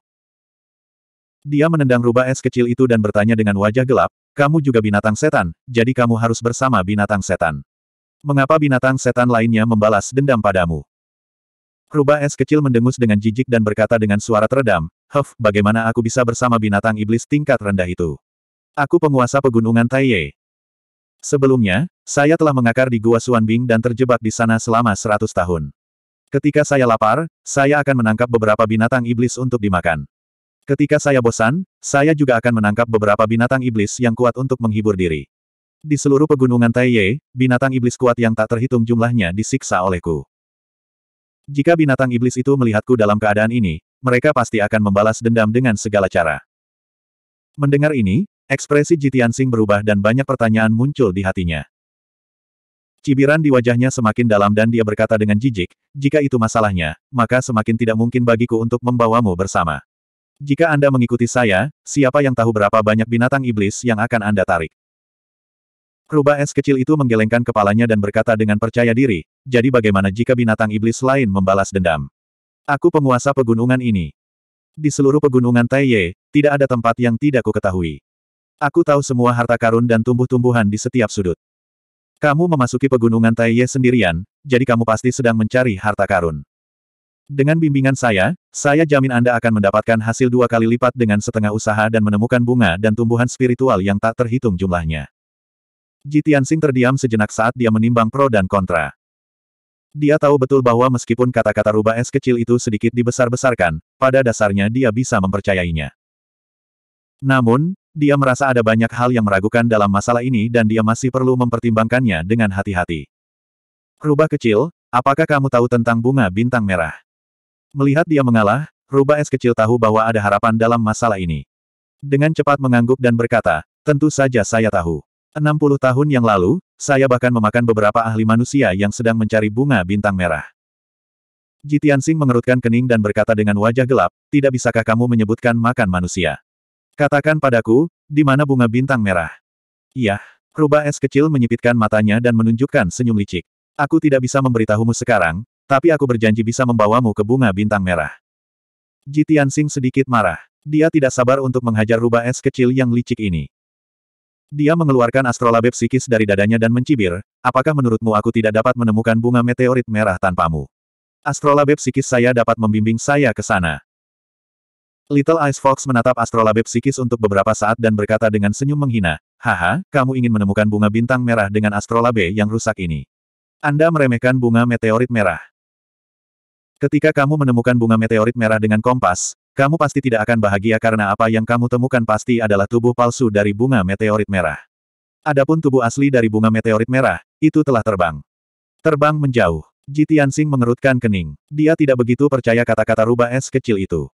Dia menendang rubah es kecil itu dan bertanya dengan wajah gelap, kamu juga binatang setan, jadi kamu harus bersama binatang setan. Mengapa binatang setan lainnya membalas dendam padamu? Rubah es kecil mendengus dengan jijik dan berkata dengan suara teredam, Huff, bagaimana aku bisa bersama binatang iblis tingkat rendah itu? Aku penguasa pegunungan Taiye. Sebelumnya, saya telah mengakar di Gua Suanbing dan terjebak di sana selama seratus tahun. Ketika saya lapar, saya akan menangkap beberapa binatang iblis untuk dimakan. Ketika saya bosan, saya juga akan menangkap beberapa binatang iblis yang kuat untuk menghibur diri. Di seluruh pegunungan Taiye, binatang iblis kuat yang tak terhitung jumlahnya disiksa olehku. Jika binatang iblis itu melihatku dalam keadaan ini, mereka pasti akan membalas dendam dengan segala cara. Mendengar ini, Ekspresi Jitian Sing berubah dan banyak pertanyaan muncul di hatinya. Cibiran di wajahnya semakin dalam dan dia berkata dengan jijik, jika itu masalahnya, maka semakin tidak mungkin bagiku untuk membawamu bersama. Jika Anda mengikuti saya, siapa yang tahu berapa banyak binatang iblis yang akan Anda tarik? Rubah es kecil itu menggelengkan kepalanya dan berkata dengan percaya diri, jadi bagaimana jika binatang iblis lain membalas dendam? Aku penguasa pegunungan ini. Di seluruh pegunungan Taiye, tidak ada tempat yang tidak ku ketahui. Aku tahu semua harta karun dan tumbuh-tumbuhan di setiap sudut. Kamu memasuki pegunungan Taiye sendirian, jadi kamu pasti sedang mencari harta karun. Dengan bimbingan saya, saya jamin Anda akan mendapatkan hasil dua kali lipat dengan setengah usaha dan menemukan bunga dan tumbuhan spiritual yang tak terhitung jumlahnya. Ji Tianxing terdiam sejenak saat dia menimbang pro dan kontra. Dia tahu betul bahwa meskipun kata-kata rubah es kecil itu sedikit dibesar-besarkan, pada dasarnya dia bisa mempercayainya. Namun, dia merasa ada banyak hal yang meragukan dalam masalah ini dan dia masih perlu mempertimbangkannya dengan hati-hati. Rubah kecil, apakah kamu tahu tentang bunga bintang merah? Melihat dia mengalah, rubah es kecil tahu bahwa ada harapan dalam masalah ini. Dengan cepat mengangguk dan berkata, tentu saja saya tahu. 60 tahun yang lalu, saya bahkan memakan beberapa ahli manusia yang sedang mencari bunga bintang merah. Jitian Sing mengerutkan kening dan berkata dengan wajah gelap, tidak bisakah kamu menyebutkan makan manusia? Katakan padaku, di mana bunga bintang merah? Iya, rubah es kecil menyipitkan matanya dan menunjukkan senyum licik. Aku tidak bisa memberitahumu sekarang, tapi aku berjanji bisa membawamu ke bunga bintang merah. Jitian Sing sedikit marah. Dia tidak sabar untuk menghajar rubah es kecil yang licik ini. Dia mengeluarkan astrolabe psikis dari dadanya dan mencibir, apakah menurutmu aku tidak dapat menemukan bunga meteorit merah tanpamu? Astrolabe psikis saya dapat membimbing saya ke sana. Little Ice Fox menatap astrolabe psikis untuk beberapa saat dan berkata dengan senyum menghina, Haha, kamu ingin menemukan bunga bintang merah dengan astrolabe yang rusak ini. Anda meremehkan bunga meteorit merah. Ketika kamu menemukan bunga meteorit merah dengan kompas, kamu pasti tidak akan bahagia karena apa yang kamu temukan pasti adalah tubuh palsu dari bunga meteorit merah. Adapun tubuh asli dari bunga meteorit merah, itu telah terbang. Terbang menjauh. Jitian Singh mengerutkan kening. Dia tidak begitu percaya kata-kata rubah es kecil itu.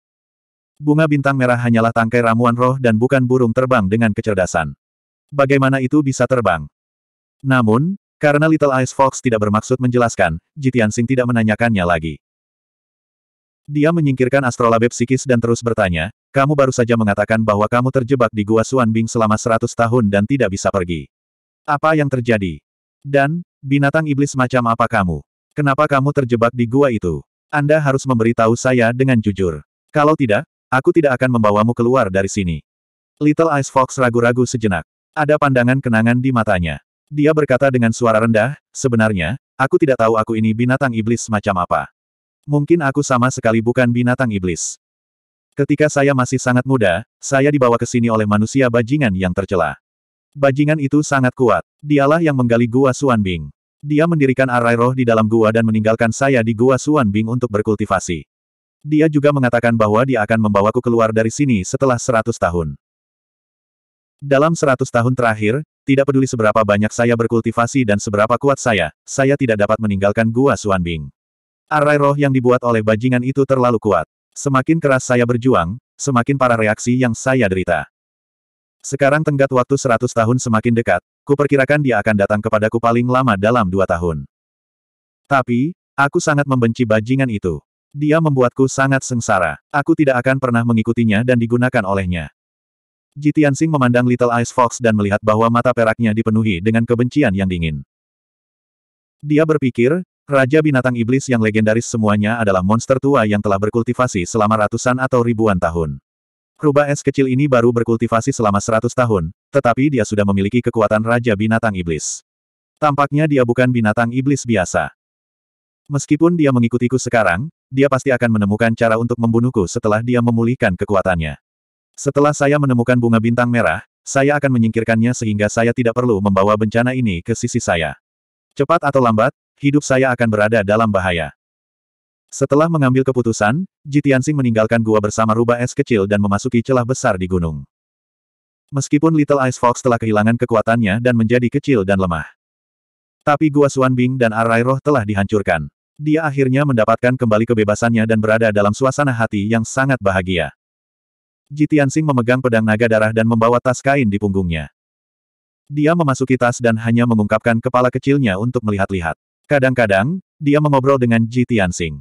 Bunga bintang merah hanyalah tangkai ramuan roh dan bukan burung terbang dengan kecerdasan. Bagaimana itu bisa terbang? Namun, karena Little Ice Fox tidak bermaksud menjelaskan, Jitian Sing tidak menanyakannya lagi. Dia menyingkirkan astrolabe psikis dan terus bertanya, kamu baru saja mengatakan bahwa kamu terjebak di Gua Suan Bing selama seratus tahun dan tidak bisa pergi. Apa yang terjadi? Dan, binatang iblis macam apa kamu? Kenapa kamu terjebak di gua itu? Anda harus memberitahu saya dengan jujur. Kalau tidak, Aku tidak akan membawamu keluar dari sini. Little Ice Fox ragu-ragu sejenak. Ada pandangan kenangan di matanya. Dia berkata dengan suara rendah, sebenarnya, aku tidak tahu aku ini binatang iblis macam apa. Mungkin aku sama sekali bukan binatang iblis. Ketika saya masih sangat muda, saya dibawa ke sini oleh manusia bajingan yang tercela. Bajingan itu sangat kuat. Dialah yang menggali gua Suan Bing. Dia mendirikan arai roh di dalam gua dan meninggalkan saya di gua Suan Bing untuk berkultivasi. Dia juga mengatakan bahwa dia akan membawaku keluar dari sini setelah seratus tahun. Dalam seratus tahun terakhir, tidak peduli seberapa banyak saya berkultivasi dan seberapa kuat saya, saya tidak dapat meninggalkan gua Suanbing. Arai roh yang dibuat oleh bajingan itu terlalu kuat. Semakin keras saya berjuang, semakin parah reaksi yang saya derita. Sekarang tenggat waktu seratus tahun semakin dekat, kuperkirakan dia akan datang kepadaku paling lama dalam dua tahun. Tapi, aku sangat membenci bajingan itu. Dia membuatku sangat sengsara. Aku tidak akan pernah mengikutinya dan digunakan olehnya. Jitian Sing memandang Little Ice Fox dan melihat bahwa mata peraknya dipenuhi dengan kebencian yang dingin. Dia berpikir, Raja Binatang Iblis yang legendaris semuanya adalah monster tua yang telah berkultivasi selama ratusan atau ribuan tahun. Rubah es kecil ini baru berkultivasi selama seratus tahun, tetapi dia sudah memiliki kekuatan Raja Binatang Iblis. Tampaknya dia bukan binatang iblis biasa. Meskipun dia mengikutiku sekarang, dia pasti akan menemukan cara untuk membunuhku setelah dia memulihkan kekuatannya. Setelah saya menemukan bunga bintang merah, saya akan menyingkirkannya sehingga saya tidak perlu membawa bencana ini ke sisi saya. Cepat atau lambat, hidup saya akan berada dalam bahaya. Setelah mengambil keputusan, Jitiansing meninggalkan gua bersama rubah es kecil dan memasuki celah besar di gunung. Meskipun Little Ice Fox telah kehilangan kekuatannya dan menjadi kecil dan lemah. Tapi gua Suan Bing dan arai roh telah dihancurkan. Dia akhirnya mendapatkan kembali kebebasannya dan berada dalam suasana hati yang sangat bahagia. Jitiansing memegang pedang naga darah dan membawa tas kain di punggungnya. Dia memasuki tas dan hanya mengungkapkan kepala kecilnya untuk melihat-lihat. Kadang-kadang, dia mengobrol dengan Jitiansing.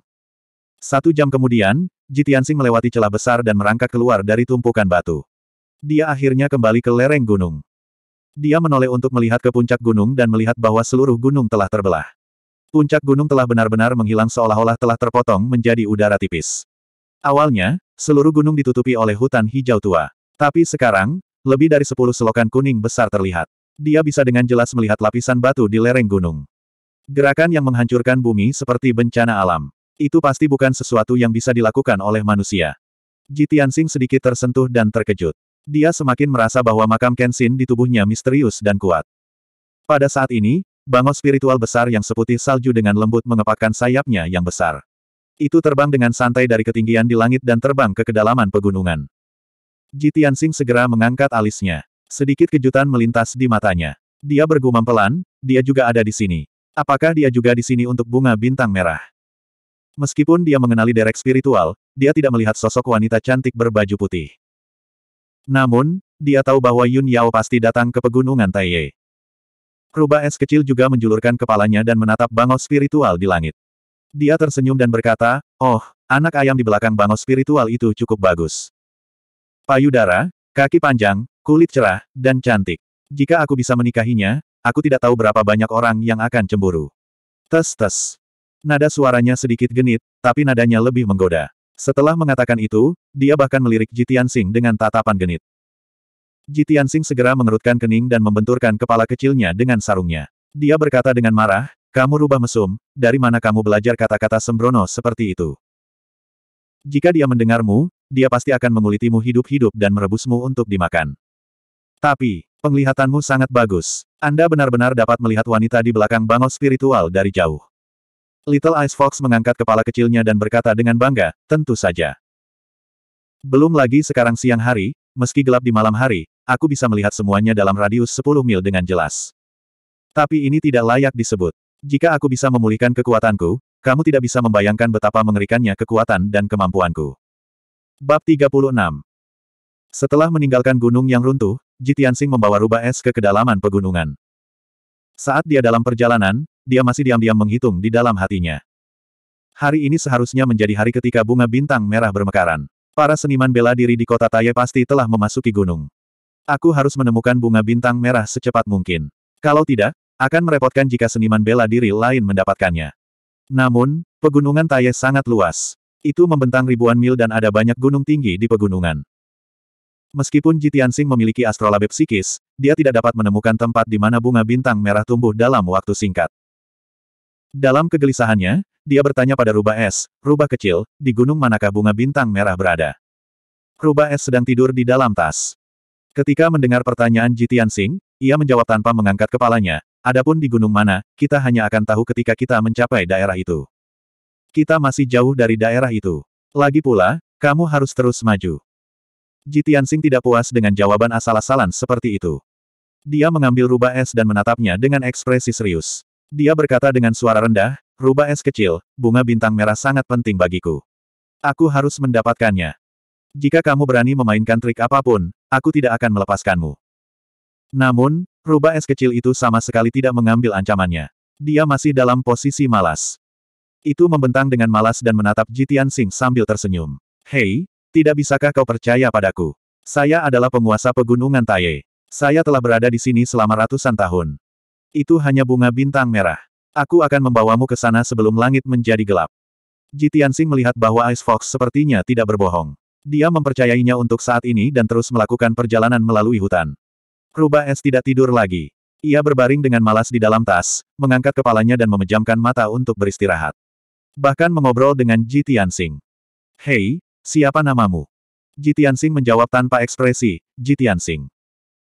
Satu jam kemudian, Jitiansing melewati celah besar dan merangkak keluar dari tumpukan batu. Dia akhirnya kembali ke lereng gunung. Dia menoleh untuk melihat ke puncak gunung dan melihat bahwa seluruh gunung telah terbelah. Puncak gunung telah benar-benar menghilang seolah-olah telah terpotong menjadi udara tipis. Awalnya, seluruh gunung ditutupi oleh hutan hijau tua. Tapi sekarang, lebih dari sepuluh selokan kuning besar terlihat. Dia bisa dengan jelas melihat lapisan batu di lereng gunung. Gerakan yang menghancurkan bumi seperti bencana alam. Itu pasti bukan sesuatu yang bisa dilakukan oleh manusia. Jitiansing sedikit tersentuh dan terkejut. Dia semakin merasa bahwa makam Kenshin di tubuhnya misterius dan kuat. Pada saat ini, Bangau spiritual besar yang seputih salju dengan lembut mengepakkan sayapnya yang besar. Itu terbang dengan santai dari ketinggian di langit dan terbang ke kedalaman pegunungan. Jitian Sing segera mengangkat alisnya. Sedikit kejutan melintas di matanya. Dia bergumam pelan, dia juga ada di sini. Apakah dia juga di sini untuk bunga bintang merah? Meskipun dia mengenali derek spiritual, dia tidak melihat sosok wanita cantik berbaju putih. Namun, dia tahu bahwa Yun Yao pasti datang ke pegunungan Taiye. Keruba es kecil juga menjulurkan kepalanya dan menatap bangau spiritual di langit. Dia tersenyum dan berkata, Oh, anak ayam di belakang bangau spiritual itu cukup bagus. Payudara, kaki panjang, kulit cerah, dan cantik. Jika aku bisa menikahinya, aku tidak tahu berapa banyak orang yang akan cemburu. Tes-tes. Nada suaranya sedikit genit, tapi nadanya lebih menggoda. Setelah mengatakan itu, dia bahkan melirik Jitian Sing dengan tatapan genit. Jitian Tianxing segera mengerutkan kening dan membenturkan kepala kecilnya dengan sarungnya. Dia berkata dengan marah, kamu rubah mesum, dari mana kamu belajar kata-kata sembrono seperti itu? Jika dia mendengarmu, dia pasti akan mengulitimu hidup-hidup dan merebusmu untuk dimakan. Tapi, penglihatanmu sangat bagus. Anda benar-benar dapat melihat wanita di belakang bangau spiritual dari jauh. Little Ice Fox mengangkat kepala kecilnya dan berkata dengan bangga, tentu saja. Belum lagi sekarang siang hari, meski gelap di malam hari, aku bisa melihat semuanya dalam radius 10 mil dengan jelas. Tapi ini tidak layak disebut. Jika aku bisa memulihkan kekuatanku, kamu tidak bisa membayangkan betapa mengerikannya kekuatan dan kemampuanku. Bab 36 Setelah meninggalkan gunung yang runtuh, Jitiansing membawa rubah es ke kedalaman pegunungan. Saat dia dalam perjalanan, dia masih diam-diam menghitung di dalam hatinya. Hari ini seharusnya menjadi hari ketika bunga bintang merah bermekaran. Para seniman bela diri di kota Taye pasti telah memasuki gunung. Aku harus menemukan bunga bintang merah secepat mungkin. Kalau tidak, akan merepotkan jika seniman bela diri lain mendapatkannya. Namun, pegunungan Taye sangat luas. Itu membentang ribuan mil dan ada banyak gunung tinggi di pegunungan. Meskipun Jitian Jitiansing memiliki astrolabe psikis, dia tidak dapat menemukan tempat di mana bunga bintang merah tumbuh dalam waktu singkat. Dalam kegelisahannya, dia bertanya pada rubah es, rubah kecil, di gunung manakah bunga bintang merah berada? Rubah es sedang tidur di dalam tas. Ketika mendengar pertanyaan Jitian Sing, ia menjawab tanpa mengangkat kepalanya, adapun di gunung mana, kita hanya akan tahu ketika kita mencapai daerah itu. Kita masih jauh dari daerah itu. Lagi pula, kamu harus terus maju. Jitian Sing tidak puas dengan jawaban asal-asalan seperti itu. Dia mengambil rubah es dan menatapnya dengan ekspresi serius. Dia berkata dengan suara rendah, rubah es kecil, bunga bintang merah sangat penting bagiku. Aku harus mendapatkannya. Jika kamu berani memainkan trik apapun, aku tidak akan melepaskanmu. Namun, rubah es kecil itu sama sekali tidak mengambil ancamannya. Dia masih dalam posisi malas. Itu membentang dengan malas dan menatap Jitian Sing sambil tersenyum. Hei, tidak bisakah kau percaya padaku? Saya adalah penguasa pegunungan Taye. Saya telah berada di sini selama ratusan tahun. Itu hanya bunga bintang merah. Aku akan membawamu ke sana sebelum langit menjadi gelap. Jitiansing melihat bahwa Ice Fox sepertinya tidak berbohong. Dia mempercayainya untuk saat ini dan terus melakukan perjalanan melalui hutan. Rubah es tidak tidur lagi. Ia berbaring dengan malas di dalam tas, mengangkat kepalanya dan memejamkan mata untuk beristirahat. Bahkan mengobrol dengan Jitiansing. Hei, siapa namamu? Jitiansing menjawab tanpa ekspresi, Jitiansing.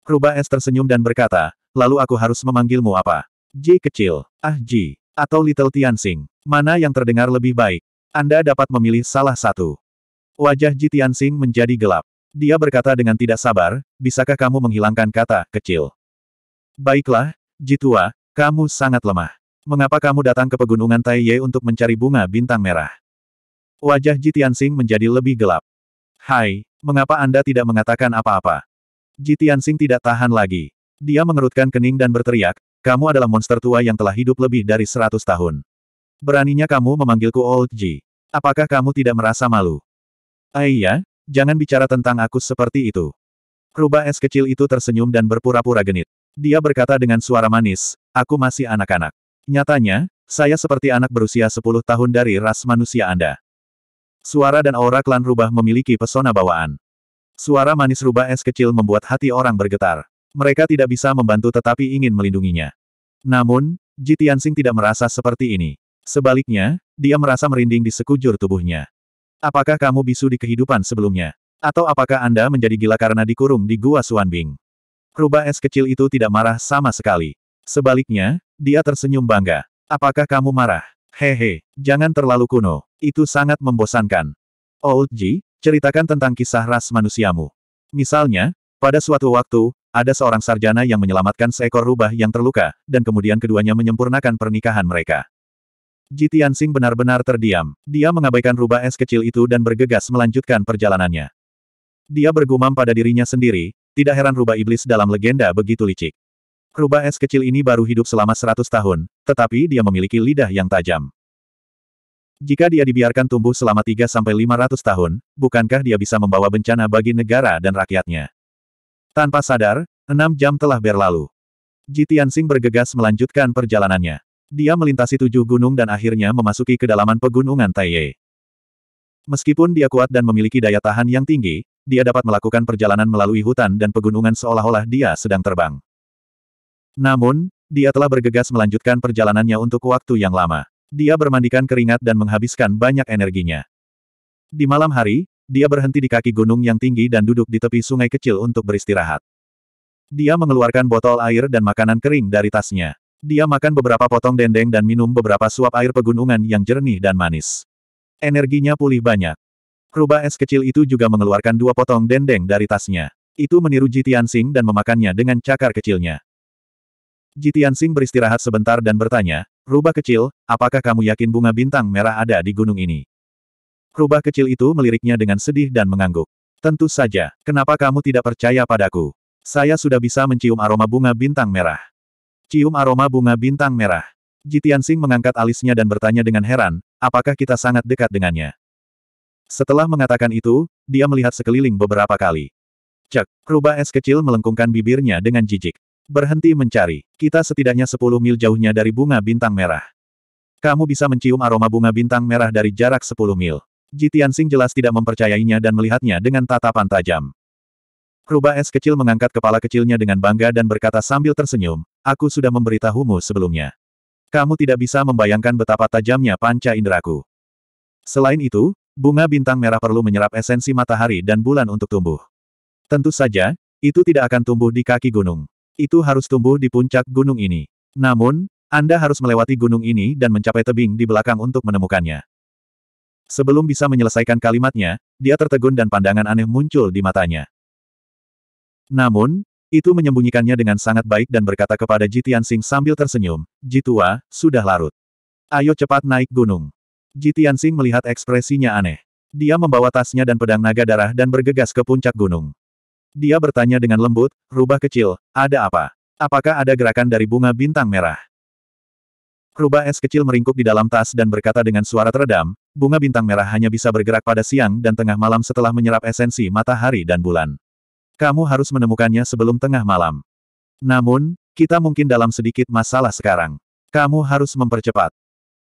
Rubah es tersenyum dan berkata, lalu aku harus memanggilmu apa? Ji kecil, Ah Ji, atau Little Tianxing. Mana yang terdengar lebih baik? Anda dapat memilih salah satu. Wajah Ji Tianxing menjadi gelap. Dia berkata dengan tidak sabar, bisakah kamu menghilangkan kata, kecil? Baiklah, Ji Tua, kamu sangat lemah. Mengapa kamu datang ke pegunungan Taiye untuk mencari bunga bintang merah? Wajah Ji Tianxing menjadi lebih gelap. Hai, mengapa Anda tidak mengatakan apa-apa? Ji Tianxing tidak tahan lagi. Dia mengerutkan kening dan berteriak, kamu adalah monster tua yang telah hidup lebih dari seratus tahun. Beraninya kamu memanggilku Old G? Apakah kamu tidak merasa malu? Aiyah, ah, jangan bicara tentang aku seperti itu. Rubah es kecil itu tersenyum dan berpura-pura genit. Dia berkata dengan suara manis, aku masih anak-anak. Nyatanya, saya seperti anak berusia 10 tahun dari ras manusia Anda. Suara dan aura klan rubah memiliki pesona bawaan. Suara manis rubah es kecil membuat hati orang bergetar mereka tidak bisa membantu tetapi ingin melindunginya. Namun, Ji tidak merasa seperti ini. Sebaliknya, dia merasa merinding di sekujur tubuhnya. Apakah kamu bisu di kehidupan sebelumnya? Atau apakah Anda menjadi gila karena dikurung di Gua Suanbing? Rubah es kecil itu tidak marah sama sekali. Sebaliknya, dia tersenyum bangga. Apakah kamu marah? Hehe, jangan terlalu kuno. Itu sangat membosankan. Old Ji, ceritakan tentang kisah ras manusiamu. Misalnya, pada suatu waktu, ada seorang sarjana yang menyelamatkan seekor rubah yang terluka, dan kemudian keduanya menyempurnakan pernikahan mereka. Jitian Tianxing benar-benar terdiam. Dia mengabaikan rubah es kecil itu dan bergegas melanjutkan perjalanannya. Dia bergumam pada dirinya sendiri, tidak heran rubah iblis dalam legenda begitu licik. Rubah es kecil ini baru hidup selama 100 tahun, tetapi dia memiliki lidah yang tajam. Jika dia dibiarkan tumbuh selama 3-500 tahun, bukankah dia bisa membawa bencana bagi negara dan rakyatnya? Tanpa sadar, enam jam telah berlalu. Ji Tianxing bergegas melanjutkan perjalanannya. Dia melintasi tujuh gunung dan akhirnya memasuki kedalaman pegunungan Taiye. Meskipun dia kuat dan memiliki daya tahan yang tinggi, dia dapat melakukan perjalanan melalui hutan dan pegunungan seolah-olah dia sedang terbang. Namun, dia telah bergegas melanjutkan perjalanannya untuk waktu yang lama. Dia bermandikan keringat dan menghabiskan banyak energinya. Di malam hari, dia berhenti di kaki gunung yang tinggi dan duduk di tepi sungai kecil untuk beristirahat. Dia mengeluarkan botol air dan makanan kering dari tasnya. Dia makan beberapa potong dendeng dan minum beberapa suap air pegunungan yang jernih dan manis. Energinya pulih banyak. Rubah es kecil itu juga mengeluarkan dua potong dendeng dari tasnya. Itu meniru Jitian Jitiansing dan memakannya dengan cakar kecilnya. Jitian Jitiansing beristirahat sebentar dan bertanya, Rubah kecil, apakah kamu yakin bunga bintang merah ada di gunung ini? Rubah kecil itu meliriknya dengan sedih dan mengangguk. Tentu saja, kenapa kamu tidak percaya padaku? Saya sudah bisa mencium aroma bunga bintang merah. Cium aroma bunga bintang merah. Jitian Sing mengangkat alisnya dan bertanya dengan heran, apakah kita sangat dekat dengannya? Setelah mengatakan itu, dia melihat sekeliling beberapa kali. Cek, rubah es kecil melengkungkan bibirnya dengan jijik. Berhenti mencari. Kita setidaknya 10 mil jauhnya dari bunga bintang merah. Kamu bisa mencium aroma bunga bintang merah dari jarak 10 mil. Jitian Tianxing jelas tidak mempercayainya dan melihatnya dengan tatapan tajam. Rubah es kecil mengangkat kepala kecilnya dengan bangga dan berkata sambil tersenyum, aku sudah memberitahumu sebelumnya. Kamu tidak bisa membayangkan betapa tajamnya panca inderaku. Selain itu, bunga bintang merah perlu menyerap esensi matahari dan bulan untuk tumbuh. Tentu saja, itu tidak akan tumbuh di kaki gunung. Itu harus tumbuh di puncak gunung ini. Namun, Anda harus melewati gunung ini dan mencapai tebing di belakang untuk menemukannya. Sebelum bisa menyelesaikan kalimatnya, dia tertegun dan pandangan aneh muncul di matanya. Namun, itu menyembunyikannya dengan sangat baik dan berkata kepada Ji Tianxing sambil tersenyum, Ji Tua, sudah larut. Ayo cepat naik gunung. Ji Tianxing melihat ekspresinya aneh. Dia membawa tasnya dan pedang naga darah dan bergegas ke puncak gunung. Dia bertanya dengan lembut, rubah kecil, ada apa? Apakah ada gerakan dari bunga bintang merah? Rubah es kecil meringkuk di dalam tas dan berkata dengan suara teredam, bunga bintang merah hanya bisa bergerak pada siang dan tengah malam setelah menyerap esensi matahari dan bulan. Kamu harus menemukannya sebelum tengah malam. Namun, kita mungkin dalam sedikit masalah sekarang. Kamu harus mempercepat.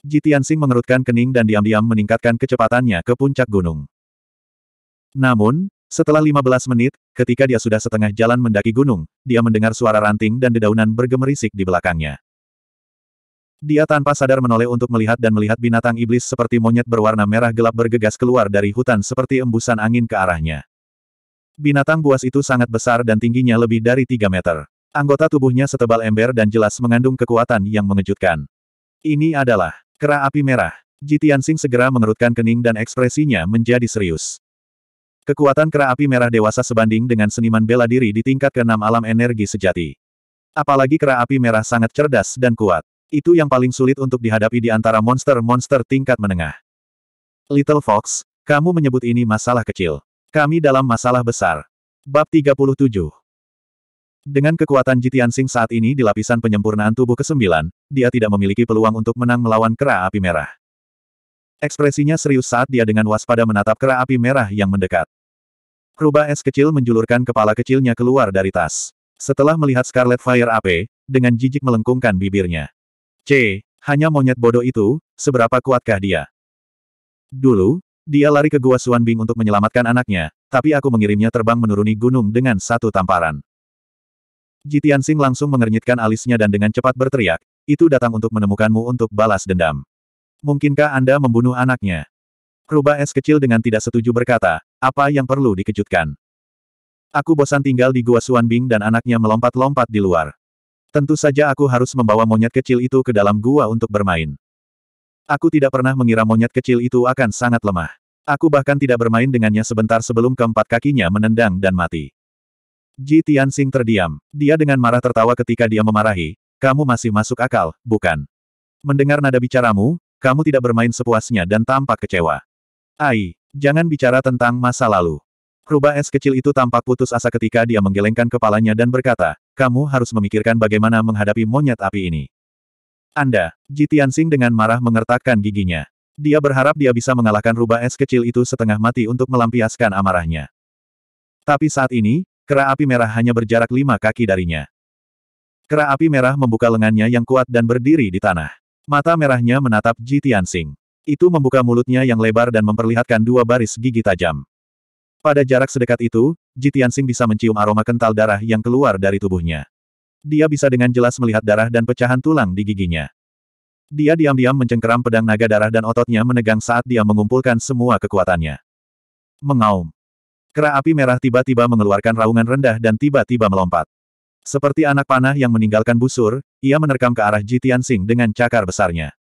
Jitiansing mengerutkan kening dan diam-diam meningkatkan kecepatannya ke puncak gunung. Namun, setelah 15 menit, ketika dia sudah setengah jalan mendaki gunung, dia mendengar suara ranting dan dedaunan bergemerisik di belakangnya. Dia tanpa sadar menoleh untuk melihat dan melihat binatang iblis seperti monyet berwarna merah gelap bergegas keluar dari hutan seperti embusan angin ke arahnya. Binatang buas itu sangat besar dan tingginya lebih dari 3 meter. Anggota tubuhnya setebal ember dan jelas mengandung kekuatan yang mengejutkan. Ini adalah kera api merah. Jitian Sing segera mengerutkan kening dan ekspresinya menjadi serius. Kekuatan kera api merah dewasa sebanding dengan seniman bela diri di tingkat keenam alam energi sejati. Apalagi kera api merah sangat cerdas dan kuat. Itu yang paling sulit untuk dihadapi di antara monster-monster tingkat menengah. Little Fox, kamu menyebut ini masalah kecil. Kami dalam masalah besar. Bab 37 Dengan kekuatan Jitian Sing saat ini di lapisan penyempurnaan tubuh ke-9, dia tidak memiliki peluang untuk menang melawan kera api merah. Ekspresinya serius saat dia dengan waspada menatap kera api merah yang mendekat. Rubah es kecil menjulurkan kepala kecilnya keluar dari tas. Setelah melihat Scarlet Fire AP, dengan jijik melengkungkan bibirnya. C. Hanya monyet bodoh itu, seberapa kuatkah dia? Dulu, dia lari ke Gua Suan Bing untuk menyelamatkan anaknya, tapi aku mengirimnya terbang menuruni gunung dengan satu tamparan. Jitiansing langsung mengernyitkan alisnya dan dengan cepat berteriak, itu datang untuk menemukanmu untuk balas dendam. Mungkinkah Anda membunuh anaknya? Rubah es kecil dengan tidak setuju berkata, apa yang perlu dikejutkan? Aku bosan tinggal di Gua Suan Bing dan anaknya melompat-lompat di luar. Tentu saja aku harus membawa monyet kecil itu ke dalam gua untuk bermain. Aku tidak pernah mengira monyet kecil itu akan sangat lemah. Aku bahkan tidak bermain dengannya sebentar sebelum keempat kakinya menendang dan mati. Ji Tianxing terdiam. Dia dengan marah tertawa ketika dia memarahi, kamu masih masuk akal, bukan? Mendengar nada bicaramu, kamu tidak bermain sepuasnya dan tampak kecewa. Ai, jangan bicara tentang masa lalu. Rubah es kecil itu tampak putus asa ketika dia menggelengkan kepalanya dan berkata, kamu harus memikirkan bagaimana menghadapi monyet api ini. Anda, Jitianxing Sing dengan marah mengertakkan giginya. Dia berharap dia bisa mengalahkan rubah es kecil itu setengah mati untuk melampiaskan amarahnya. Tapi saat ini, kera api merah hanya berjarak lima kaki darinya. Kera api merah membuka lengannya yang kuat dan berdiri di tanah. Mata merahnya menatap Jitianxing. Sing. Itu membuka mulutnya yang lebar dan memperlihatkan dua baris gigi tajam. Pada jarak sedekat itu, Ji Tianxing bisa mencium aroma kental darah yang keluar dari tubuhnya. Dia bisa dengan jelas melihat darah dan pecahan tulang di giginya. Dia diam-diam mencengkeram pedang naga darah dan ototnya menegang saat dia mengumpulkan semua kekuatannya. Mengaum. Kera api merah tiba-tiba mengeluarkan raungan rendah dan tiba-tiba melompat. Seperti anak panah yang meninggalkan busur, ia menerkam ke arah Ji Tianxing dengan cakar besarnya.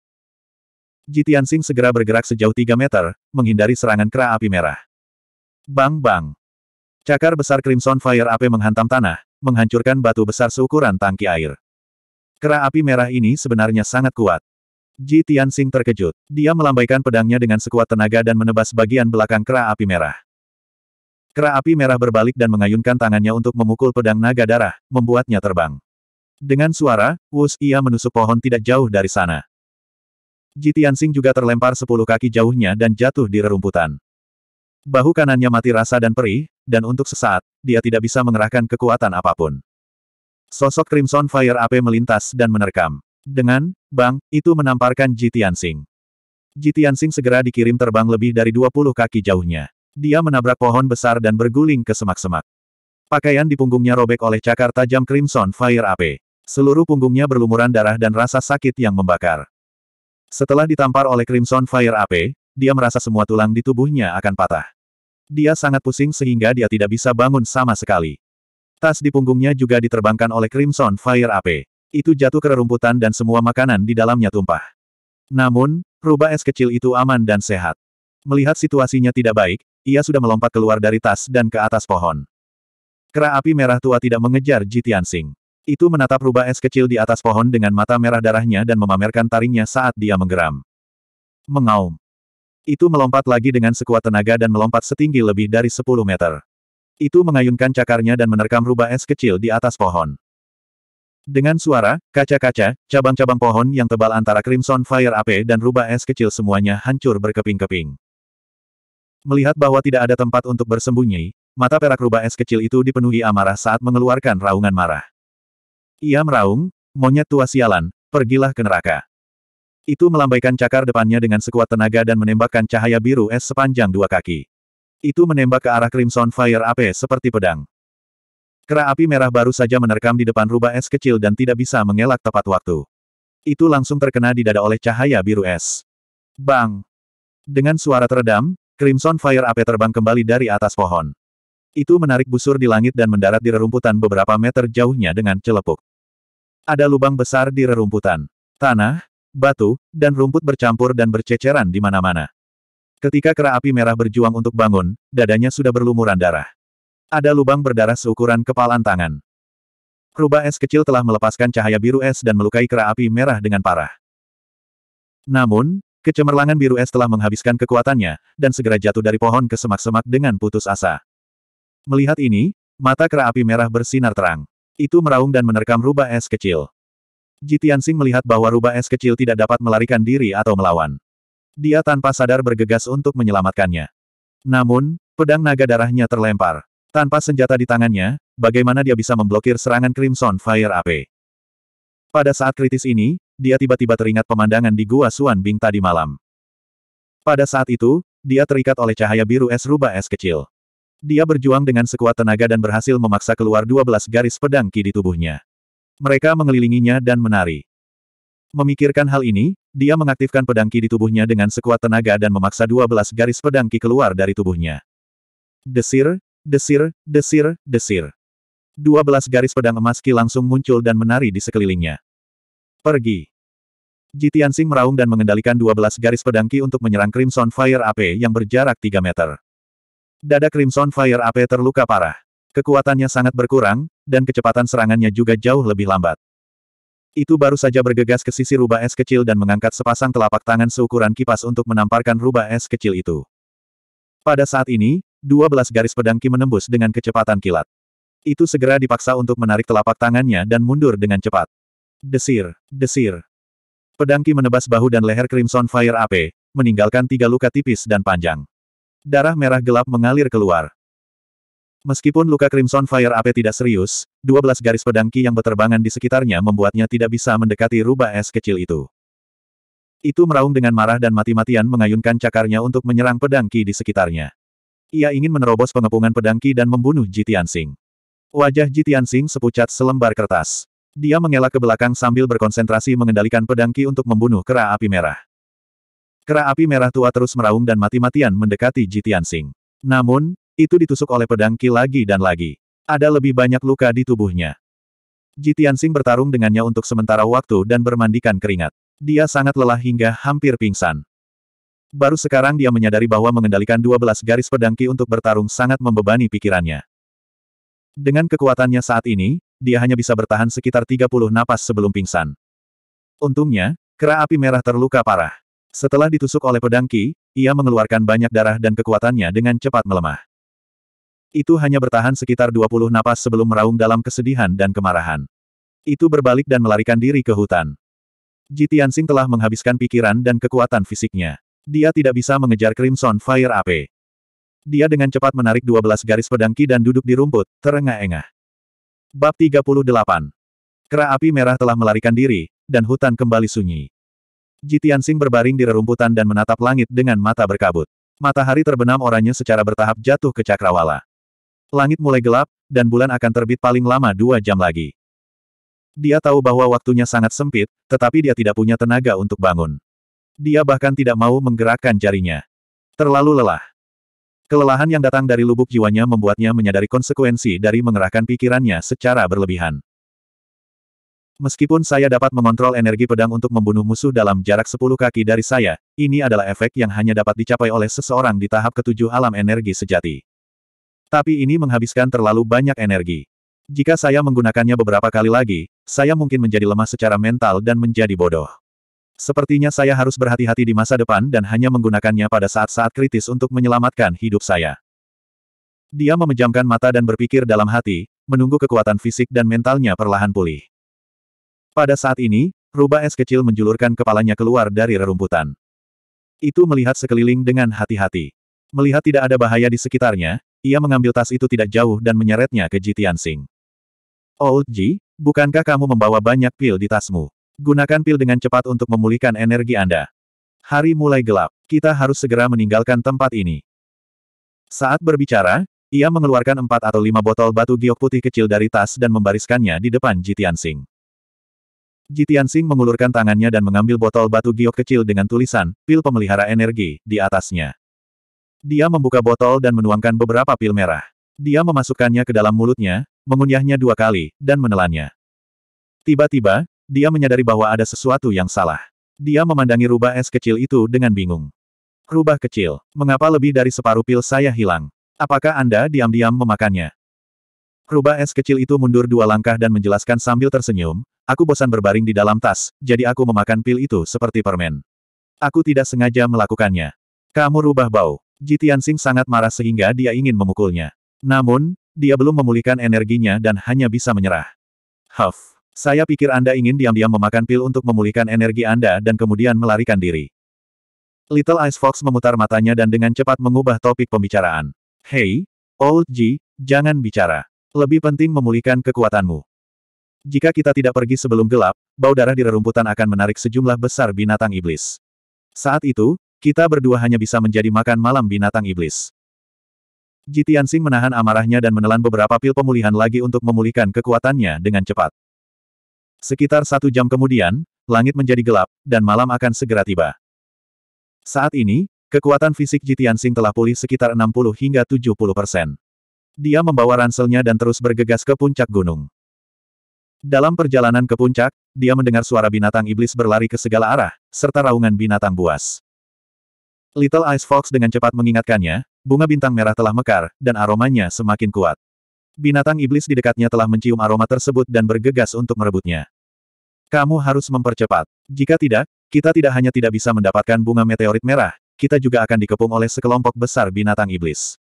Ji Tianxing segera bergerak sejauh 3 meter, menghindari serangan kera api merah. Bang-bang. Cakar besar Crimson Fire AP menghantam tanah, menghancurkan batu besar seukuran tangki air. Kera api merah ini sebenarnya sangat kuat. Ji Tianxing terkejut. Dia melambaikan pedangnya dengan sekuat tenaga dan menebas bagian belakang kera api merah. Kera api merah berbalik dan mengayunkan tangannya untuk memukul pedang naga darah, membuatnya terbang. Dengan suara, wus ia menusuk pohon tidak jauh dari sana. Ji Tianxing juga terlempar sepuluh kaki jauhnya dan jatuh di rerumputan. Bahu kanannya mati rasa dan perih, dan untuk sesaat, dia tidak bisa mengerahkan kekuatan apapun. Sosok Crimson Fire AP melintas dan menerkam. Dengan, bang, itu menamparkan Jitian Tianxing. Jitian Tianxing segera dikirim terbang lebih dari 20 kaki jauhnya. Dia menabrak pohon besar dan berguling ke semak-semak. Pakaian di punggungnya robek oleh cakar tajam Crimson Fire AP. Seluruh punggungnya berlumuran darah dan rasa sakit yang membakar. Setelah ditampar oleh Crimson Fire AP, dia merasa semua tulang di tubuhnya akan patah. Dia sangat pusing sehingga dia tidak bisa bangun sama sekali. Tas di punggungnya juga diterbangkan oleh Crimson Fire AP. Itu jatuh ke rerumputan dan semua makanan di dalamnya tumpah. Namun, rubah es kecil itu aman dan sehat. Melihat situasinya tidak baik, ia sudah melompat keluar dari tas dan ke atas pohon. Kera api merah tua tidak mengejar Jitian Sing. Itu menatap rubah es kecil di atas pohon dengan mata merah darahnya dan memamerkan taringnya saat dia menggeram. Mengaum. Itu melompat lagi dengan sekuat tenaga dan melompat setinggi lebih dari 10 meter. Itu mengayunkan cakarnya dan menerkam rubah es kecil di atas pohon. Dengan suara, kaca-kaca, cabang-cabang pohon yang tebal antara Crimson Fire AP dan rubah es kecil semuanya hancur berkeping-keping. Melihat bahwa tidak ada tempat untuk bersembunyi, mata perak rubah es kecil itu dipenuhi amarah saat mengeluarkan raungan marah. Ia meraung, monyet tua sialan, pergilah ke neraka. Itu melambaikan cakar depannya dengan sekuat tenaga dan menembakkan cahaya biru es sepanjang dua kaki. Itu menembak ke arah Crimson Fire AP seperti pedang. Kera api merah baru saja menerkam di depan rubah es kecil dan tidak bisa mengelak tepat waktu. Itu langsung terkena di dada oleh cahaya biru es. Bang! Dengan suara teredam, Crimson Fire AP terbang kembali dari atas pohon. Itu menarik busur di langit dan mendarat di rerumputan beberapa meter jauhnya dengan celepuk. Ada lubang besar di rerumputan. Tanah, batu, dan rumput bercampur dan berceceran di mana-mana. Ketika kera api merah berjuang untuk bangun, dadanya sudah berlumuran darah. Ada lubang berdarah seukuran kepalan tangan. Rubah es kecil telah melepaskan cahaya biru es dan melukai kera api merah dengan parah. Namun, kecemerlangan biru es telah menghabiskan kekuatannya, dan segera jatuh dari pohon ke semak-semak dengan putus asa. Melihat ini, mata kera api merah bersinar terang. Itu meraung dan menerkam rubah es kecil. Jitian Sing melihat bahwa rubah es kecil tidak dapat melarikan diri atau melawan. Dia tanpa sadar bergegas untuk menyelamatkannya. Namun, pedang naga darahnya terlempar. Tanpa senjata di tangannya, bagaimana dia bisa memblokir serangan Crimson Fire AP? Pada saat kritis ini, dia tiba-tiba teringat pemandangan di Gua Suan Bing tadi malam. Pada saat itu, dia terikat oleh cahaya biru es rubah es kecil. Dia berjuang dengan sekuat tenaga dan berhasil memaksa keluar 12 garis pedang ki di tubuhnya. Mereka mengelilinginya dan menari. Memikirkan hal ini, dia mengaktifkan pedangki di tubuhnya dengan sekuat tenaga dan memaksa 12 garis pedangki keluar dari tubuhnya. Desir, desir, desir, desir. 12 garis pedang emas ki langsung muncul dan menari di sekelilingnya. Pergi. Jitiansing meraung dan mengendalikan 12 garis pedangki untuk menyerang Crimson Fire AP yang berjarak 3 meter. Dada Crimson Fire AP terluka parah. Kekuatannya sangat berkurang, dan kecepatan serangannya juga jauh lebih lambat. Itu baru saja bergegas ke sisi rubah es kecil dan mengangkat sepasang telapak tangan seukuran kipas untuk menamparkan rubah es kecil itu. Pada saat ini, 12 garis pedang Ki menembus dengan kecepatan kilat. Itu segera dipaksa untuk menarik telapak tangannya dan mundur dengan cepat. Desir, desir. Pedang Ki menebas bahu dan leher Crimson Fire AP, meninggalkan tiga luka tipis dan panjang. Darah merah gelap mengalir keluar. Meskipun luka Crimson Fire AP tidak serius, 12 garis pedangki yang berterbangan di sekitarnya membuatnya tidak bisa mendekati rubah es kecil itu. Itu meraung dengan marah dan mati-matian mengayunkan cakarnya untuk menyerang pedangki di sekitarnya. Ia ingin menerobos pengepungan pedangki dan membunuh Jitian Sing. Wajah Jitian Sing sepucat selembar kertas. Dia mengelak ke belakang sambil berkonsentrasi mengendalikan pedangki untuk membunuh kera api merah. Kera api merah tua terus meraung dan mati-matian mendekati Jitian Sing. Namun, itu ditusuk oleh pedang Ki lagi dan lagi. Ada lebih banyak luka di tubuhnya. Tianxing bertarung dengannya untuk sementara waktu dan bermandikan keringat. Dia sangat lelah hingga hampir pingsan. Baru sekarang dia menyadari bahwa mengendalikan 12 garis pedang Ki untuk bertarung sangat membebani pikirannya. Dengan kekuatannya saat ini, dia hanya bisa bertahan sekitar 30 napas sebelum pingsan. Untungnya, kera api merah terluka parah. Setelah ditusuk oleh pedang Ki, ia mengeluarkan banyak darah dan kekuatannya dengan cepat melemah. Itu hanya bertahan sekitar 20 napas sebelum meraung dalam kesedihan dan kemarahan. Itu berbalik dan melarikan diri ke hutan. Ji telah menghabiskan pikiran dan kekuatan fisiknya. Dia tidak bisa mengejar Crimson Fire AP. Dia dengan cepat menarik 12 garis pedang Ki dan duduk di rumput, terengah-engah. Bab 38 Kera api merah telah melarikan diri, dan hutan kembali sunyi. Ji berbaring di rerumputan dan menatap langit dengan mata berkabut. Matahari terbenam oranye secara bertahap jatuh ke cakrawala. Langit mulai gelap, dan bulan akan terbit paling lama dua jam lagi. Dia tahu bahwa waktunya sangat sempit, tetapi dia tidak punya tenaga untuk bangun. Dia bahkan tidak mau menggerakkan jarinya. Terlalu lelah. Kelelahan yang datang dari lubuk jiwanya membuatnya menyadari konsekuensi dari mengerahkan pikirannya secara berlebihan. Meskipun saya dapat mengontrol energi pedang untuk membunuh musuh dalam jarak 10 kaki dari saya, ini adalah efek yang hanya dapat dicapai oleh seseorang di tahap ketujuh alam energi sejati. Tapi ini menghabiskan terlalu banyak energi. Jika saya menggunakannya beberapa kali lagi, saya mungkin menjadi lemah secara mental dan menjadi bodoh. Sepertinya saya harus berhati-hati di masa depan dan hanya menggunakannya pada saat-saat kritis untuk menyelamatkan hidup saya. Dia memejamkan mata dan berpikir dalam hati, menunggu kekuatan fisik dan mentalnya perlahan pulih. Pada saat ini, rubah es kecil menjulurkan kepalanya keluar dari rerumputan. Itu melihat sekeliling dengan hati-hati. Melihat tidak ada bahaya di sekitarnya, ia mengambil tas itu tidak jauh dan menyeretnya ke Jitian Tianxing. Old oh, Ji, bukankah kamu membawa banyak pil di tasmu? Gunakan pil dengan cepat untuk memulihkan energi Anda. Hari mulai gelap, kita harus segera meninggalkan tempat ini. Saat berbicara, ia mengeluarkan empat atau lima botol batu giok putih kecil dari tas dan membariskannya di depan Jitian Sing. Jitian Sing mengulurkan tangannya dan mengambil botol batu giok kecil dengan tulisan, pil pemelihara energi, di atasnya. Dia membuka botol dan menuangkan beberapa pil merah. Dia memasukkannya ke dalam mulutnya, mengunyahnya dua kali, dan menelannya. Tiba-tiba, dia menyadari bahwa ada sesuatu yang salah. Dia memandangi rubah es kecil itu dengan bingung. Rubah kecil, mengapa lebih dari separuh pil saya hilang? Apakah Anda diam-diam memakannya? Rubah es kecil itu mundur dua langkah dan menjelaskan sambil tersenyum, aku bosan berbaring di dalam tas, jadi aku memakan pil itu seperti permen. Aku tidak sengaja melakukannya. Kamu rubah bau. Ji Tianxing sangat marah sehingga dia ingin memukulnya. Namun, dia belum memulihkan energinya dan hanya bisa menyerah. Huff, saya pikir Anda ingin diam-diam memakan pil untuk memulihkan energi Anda dan kemudian melarikan diri. Little Ice Fox memutar matanya dan dengan cepat mengubah topik pembicaraan. Hei, Old Ji, jangan bicara. Lebih penting memulihkan kekuatanmu. Jika kita tidak pergi sebelum gelap, bau darah di rerumputan akan menarik sejumlah besar binatang iblis. Saat itu, kita berdua hanya bisa menjadi makan malam binatang iblis. Jitian Sing menahan amarahnya dan menelan beberapa pil pemulihan lagi untuk memulihkan kekuatannya dengan cepat. Sekitar satu jam kemudian, langit menjadi gelap, dan malam akan segera tiba. Saat ini, kekuatan fisik Jitian Sing telah pulih sekitar 60 hingga 70 persen. Dia membawa ranselnya dan terus bergegas ke puncak gunung. Dalam perjalanan ke puncak, dia mendengar suara binatang iblis berlari ke segala arah, serta raungan binatang buas. Little Ice Fox dengan cepat mengingatkannya, bunga bintang merah telah mekar, dan aromanya semakin kuat. Binatang iblis di dekatnya telah mencium aroma tersebut dan bergegas untuk merebutnya. Kamu harus mempercepat. Jika tidak, kita tidak hanya tidak bisa mendapatkan bunga meteorit merah, kita juga akan dikepung oleh sekelompok besar binatang iblis.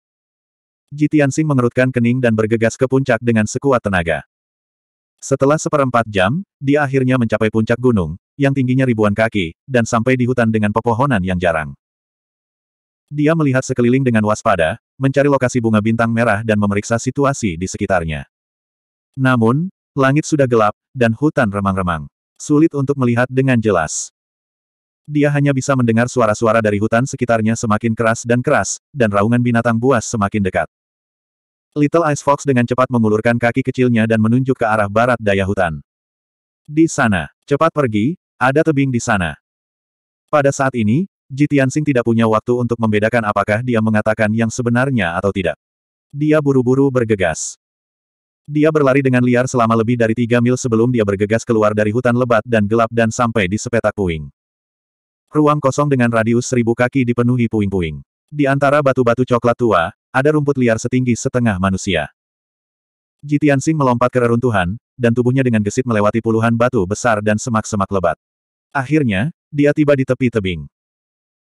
Jitiansing mengerutkan kening dan bergegas ke puncak dengan sekuat tenaga. Setelah seperempat jam, dia akhirnya mencapai puncak gunung, yang tingginya ribuan kaki, dan sampai di hutan dengan pepohonan yang jarang. Dia melihat sekeliling dengan waspada, mencari lokasi bunga bintang merah dan memeriksa situasi di sekitarnya. Namun, langit sudah gelap, dan hutan remang-remang. Sulit untuk melihat dengan jelas. Dia hanya bisa mendengar suara-suara dari hutan sekitarnya semakin keras dan keras, dan raungan binatang buas semakin dekat. Little Ice Fox dengan cepat mengulurkan kaki kecilnya dan menunjuk ke arah barat daya hutan. Di sana, cepat pergi, ada tebing di sana. Pada saat ini, Ji Tianxing tidak punya waktu untuk membedakan apakah dia mengatakan yang sebenarnya atau tidak. Dia buru-buru bergegas. Dia berlari dengan liar selama lebih dari tiga mil sebelum dia bergegas keluar dari hutan lebat dan gelap dan sampai di sepetak puing. Ruang kosong dengan radius seribu kaki dipenuhi puing-puing. Di antara batu-batu coklat tua, ada rumput liar setinggi setengah manusia. Jitiansing melompat ke reruntuhan, dan tubuhnya dengan gesit melewati puluhan batu besar dan semak-semak lebat. Akhirnya, dia tiba di tepi tebing.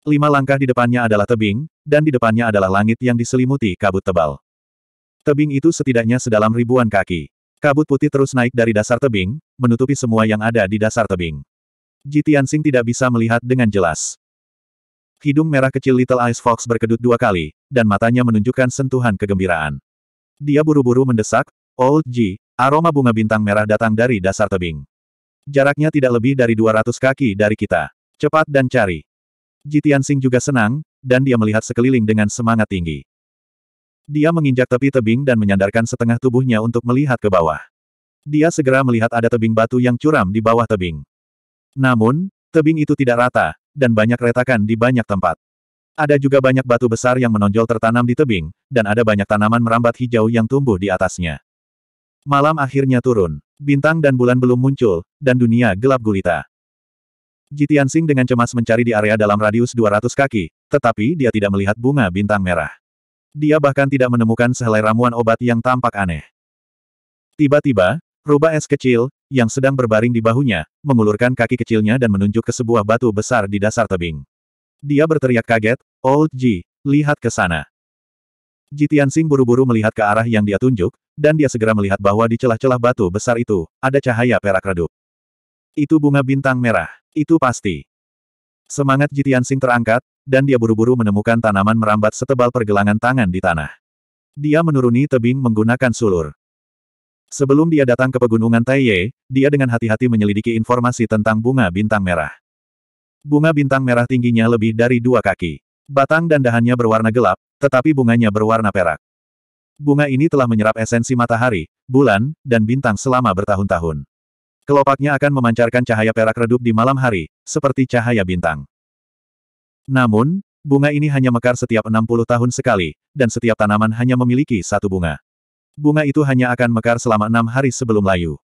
Lima langkah di depannya adalah tebing, dan di depannya adalah langit yang diselimuti kabut tebal. Tebing itu setidaknya sedalam ribuan kaki. Kabut putih terus naik dari dasar tebing, menutupi semua yang ada di dasar tebing. Ji tidak bisa melihat dengan jelas. Hidung merah kecil Little Ice Fox berkedut dua kali, dan matanya menunjukkan sentuhan kegembiraan. Dia buru-buru mendesak, Old Ji, aroma bunga bintang merah datang dari dasar tebing. Jaraknya tidak lebih dari 200 kaki dari kita. Cepat dan cari. Ji Tianxing juga senang, dan dia melihat sekeliling dengan semangat tinggi. Dia menginjak tepi tebing dan menyandarkan setengah tubuhnya untuk melihat ke bawah. Dia segera melihat ada tebing batu yang curam di bawah tebing. Namun, tebing itu tidak rata, dan banyak retakan di banyak tempat. Ada juga banyak batu besar yang menonjol tertanam di tebing, dan ada banyak tanaman merambat hijau yang tumbuh di atasnya. Malam akhirnya turun. Bintang dan bulan belum muncul, dan dunia gelap gulita. Jitian Sing dengan cemas mencari di area dalam radius 200 kaki, tetapi dia tidak melihat bunga bintang merah. Dia bahkan tidak menemukan sehelai ramuan obat yang tampak aneh. Tiba-tiba, rubah es kecil, yang sedang berbaring di bahunya, mengulurkan kaki kecilnya dan menunjuk ke sebuah batu besar di dasar tebing. Dia berteriak kaget, Old Ji, lihat ke sana. Jitian buru-buru melihat ke arah yang dia tunjuk, dan dia segera melihat bahwa di celah-celah batu besar itu, ada cahaya perak redup. Itu bunga bintang merah. Itu pasti. Semangat Sing terangkat, dan dia buru-buru menemukan tanaman merambat setebal pergelangan tangan di tanah. Dia menuruni tebing menggunakan sulur. Sebelum dia datang ke pegunungan Taiye, dia dengan hati-hati menyelidiki informasi tentang bunga bintang merah. Bunga bintang merah tingginya lebih dari dua kaki. Batang dan dahannya berwarna gelap, tetapi bunganya berwarna perak. Bunga ini telah menyerap esensi matahari, bulan, dan bintang selama bertahun-tahun. Kelopaknya akan memancarkan cahaya perak redup di malam hari, seperti cahaya bintang. Namun, bunga ini hanya mekar setiap 60 tahun sekali, dan setiap tanaman hanya memiliki satu bunga. Bunga itu hanya akan mekar selama enam hari sebelum layu.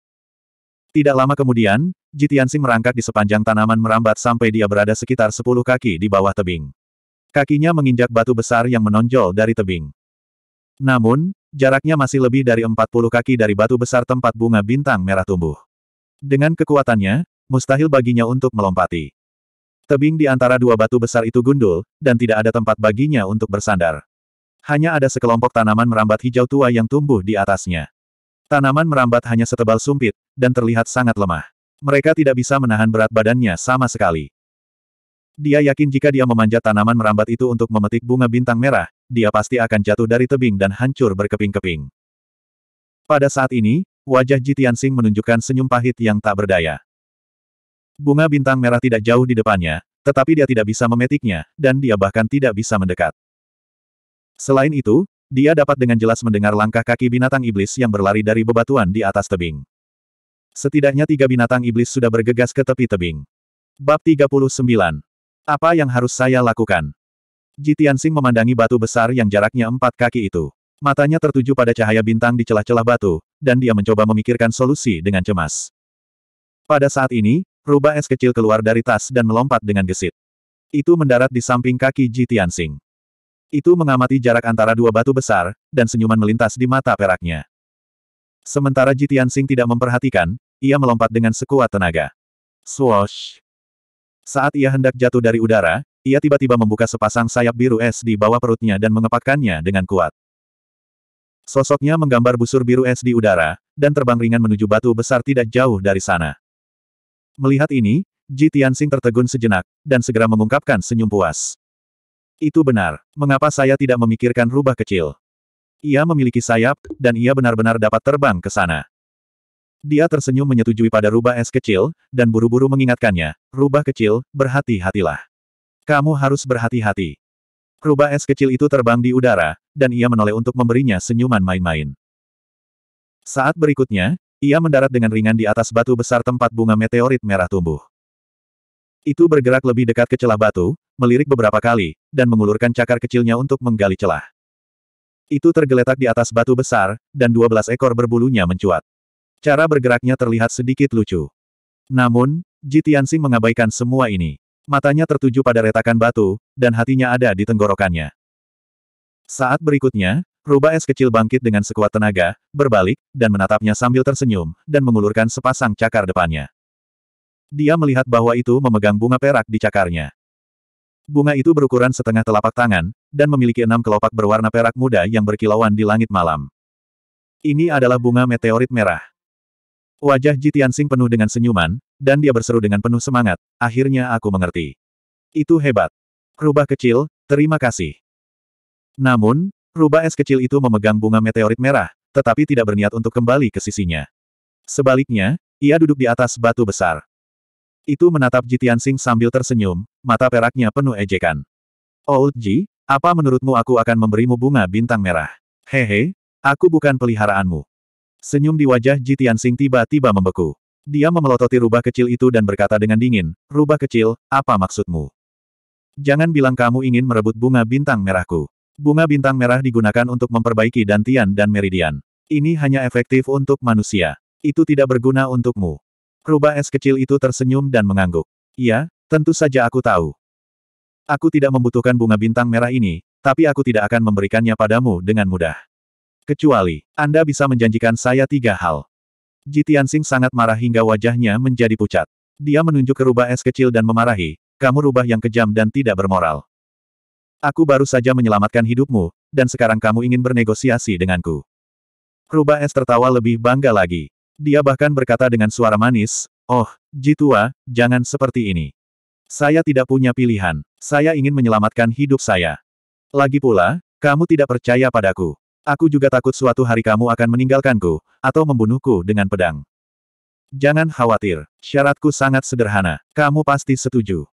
Tidak lama kemudian, Jitiansing merangkak di sepanjang tanaman merambat sampai dia berada sekitar 10 kaki di bawah tebing. Kakinya menginjak batu besar yang menonjol dari tebing. Namun, jaraknya masih lebih dari 40 kaki dari batu besar tempat bunga bintang merah tumbuh. Dengan kekuatannya, mustahil baginya untuk melompati. Tebing di antara dua batu besar itu gundul, dan tidak ada tempat baginya untuk bersandar. Hanya ada sekelompok tanaman merambat hijau tua yang tumbuh di atasnya. Tanaman merambat hanya setebal sumpit, dan terlihat sangat lemah. Mereka tidak bisa menahan berat badannya sama sekali. Dia yakin jika dia memanjat tanaman merambat itu untuk memetik bunga bintang merah, dia pasti akan jatuh dari tebing dan hancur berkeping-keping. Pada saat ini, Wajah Jitian Sing menunjukkan senyum pahit yang tak berdaya. Bunga bintang merah tidak jauh di depannya, tetapi dia tidak bisa memetiknya, dan dia bahkan tidak bisa mendekat. Selain itu, dia dapat dengan jelas mendengar langkah kaki binatang iblis yang berlari dari bebatuan di atas tebing. Setidaknya tiga binatang iblis sudah bergegas ke tepi tebing. Bab 39. Apa yang harus saya lakukan? Jitian Sing memandangi batu besar yang jaraknya empat kaki itu. Matanya tertuju pada cahaya bintang di celah-celah batu, dan dia mencoba memikirkan solusi dengan cemas. Pada saat ini, rubah es kecil keluar dari tas dan melompat dengan gesit. Itu mendarat di samping kaki Ji Tianxing. Itu mengamati jarak antara dua batu besar, dan senyuman melintas di mata peraknya. Sementara Ji Tianxing tidak memperhatikan, ia melompat dengan sekuat tenaga. Swoosh! Saat ia hendak jatuh dari udara, ia tiba-tiba membuka sepasang sayap biru es di bawah perutnya dan mengepakkannya dengan kuat. Sosoknya menggambar busur biru es di udara, dan terbang ringan menuju batu besar tidak jauh dari sana. Melihat ini, Ji Tianxing tertegun sejenak, dan segera mengungkapkan senyum puas. Itu benar. Mengapa saya tidak memikirkan rubah kecil? Ia memiliki sayap, dan ia benar-benar dapat terbang ke sana. Dia tersenyum menyetujui pada rubah es kecil, dan buru-buru mengingatkannya, rubah kecil, berhati-hatilah. Kamu harus berhati-hati. Rubah es kecil itu terbang di udara, dan ia menoleh untuk memberinya senyuman main-main. Saat berikutnya, ia mendarat dengan ringan di atas batu besar tempat bunga meteorit merah tumbuh. Itu bergerak lebih dekat ke celah batu, melirik beberapa kali, dan mengulurkan cakar kecilnya untuk menggali celah. Itu tergeletak di atas batu besar, dan 12 ekor berbulunya mencuat. Cara bergeraknya terlihat sedikit lucu. Namun, Jitiansing mengabaikan semua ini. Matanya tertuju pada retakan batu, dan hatinya ada di tenggorokannya. Saat berikutnya, rubah es kecil bangkit dengan sekuat tenaga, berbalik, dan menatapnya sambil tersenyum, dan mengulurkan sepasang cakar depannya. Dia melihat bahwa itu memegang bunga perak di cakarnya. Bunga itu berukuran setengah telapak tangan, dan memiliki enam kelopak berwarna perak muda yang berkilauan di langit malam. Ini adalah bunga meteorit merah. Wajah Jitian Sing penuh dengan senyuman, dan dia berseru dengan penuh semangat, akhirnya aku mengerti. Itu hebat. Rubah kecil, terima kasih. Namun, rubah es kecil itu memegang bunga meteorit merah, tetapi tidak berniat untuk kembali ke sisinya. Sebaliknya, ia duduk di atas batu besar. Itu menatap Jitian Sing sambil tersenyum, mata peraknya penuh ejekan. Old oh, Ji, apa menurutmu aku akan memberimu bunga bintang merah? Hehe, aku bukan peliharaanmu. Senyum di wajah Jitian Sing tiba-tiba membeku. Dia memelototi rubah kecil itu dan berkata dengan dingin, Rubah kecil, apa maksudmu? Jangan bilang kamu ingin merebut bunga bintang merahku. Bunga bintang merah digunakan untuk memperbaiki dantian dan meridian. Ini hanya efektif untuk manusia. Itu tidak berguna untukmu. Rubah es kecil itu tersenyum dan mengangguk. Iya, tentu saja aku tahu. Aku tidak membutuhkan bunga bintang merah ini, tapi aku tidak akan memberikannya padamu dengan mudah. Kecuali, Anda bisa menjanjikan saya tiga hal. Jitiansing sangat marah hingga wajahnya menjadi pucat. Dia menunjuk ke rubah es kecil dan memarahi, kamu rubah yang kejam dan tidak bermoral. Aku baru saja menyelamatkan hidupmu, dan sekarang kamu ingin bernegosiasi denganku. Rubah es tertawa lebih bangga lagi. Dia bahkan berkata dengan suara manis, Oh, Jitua, jangan seperti ini. Saya tidak punya pilihan. Saya ingin menyelamatkan hidup saya. Lagi pula, kamu tidak percaya padaku. Aku juga takut suatu hari kamu akan meninggalkanku, atau membunuhku dengan pedang. Jangan khawatir, syaratku sangat sederhana. Kamu pasti setuju.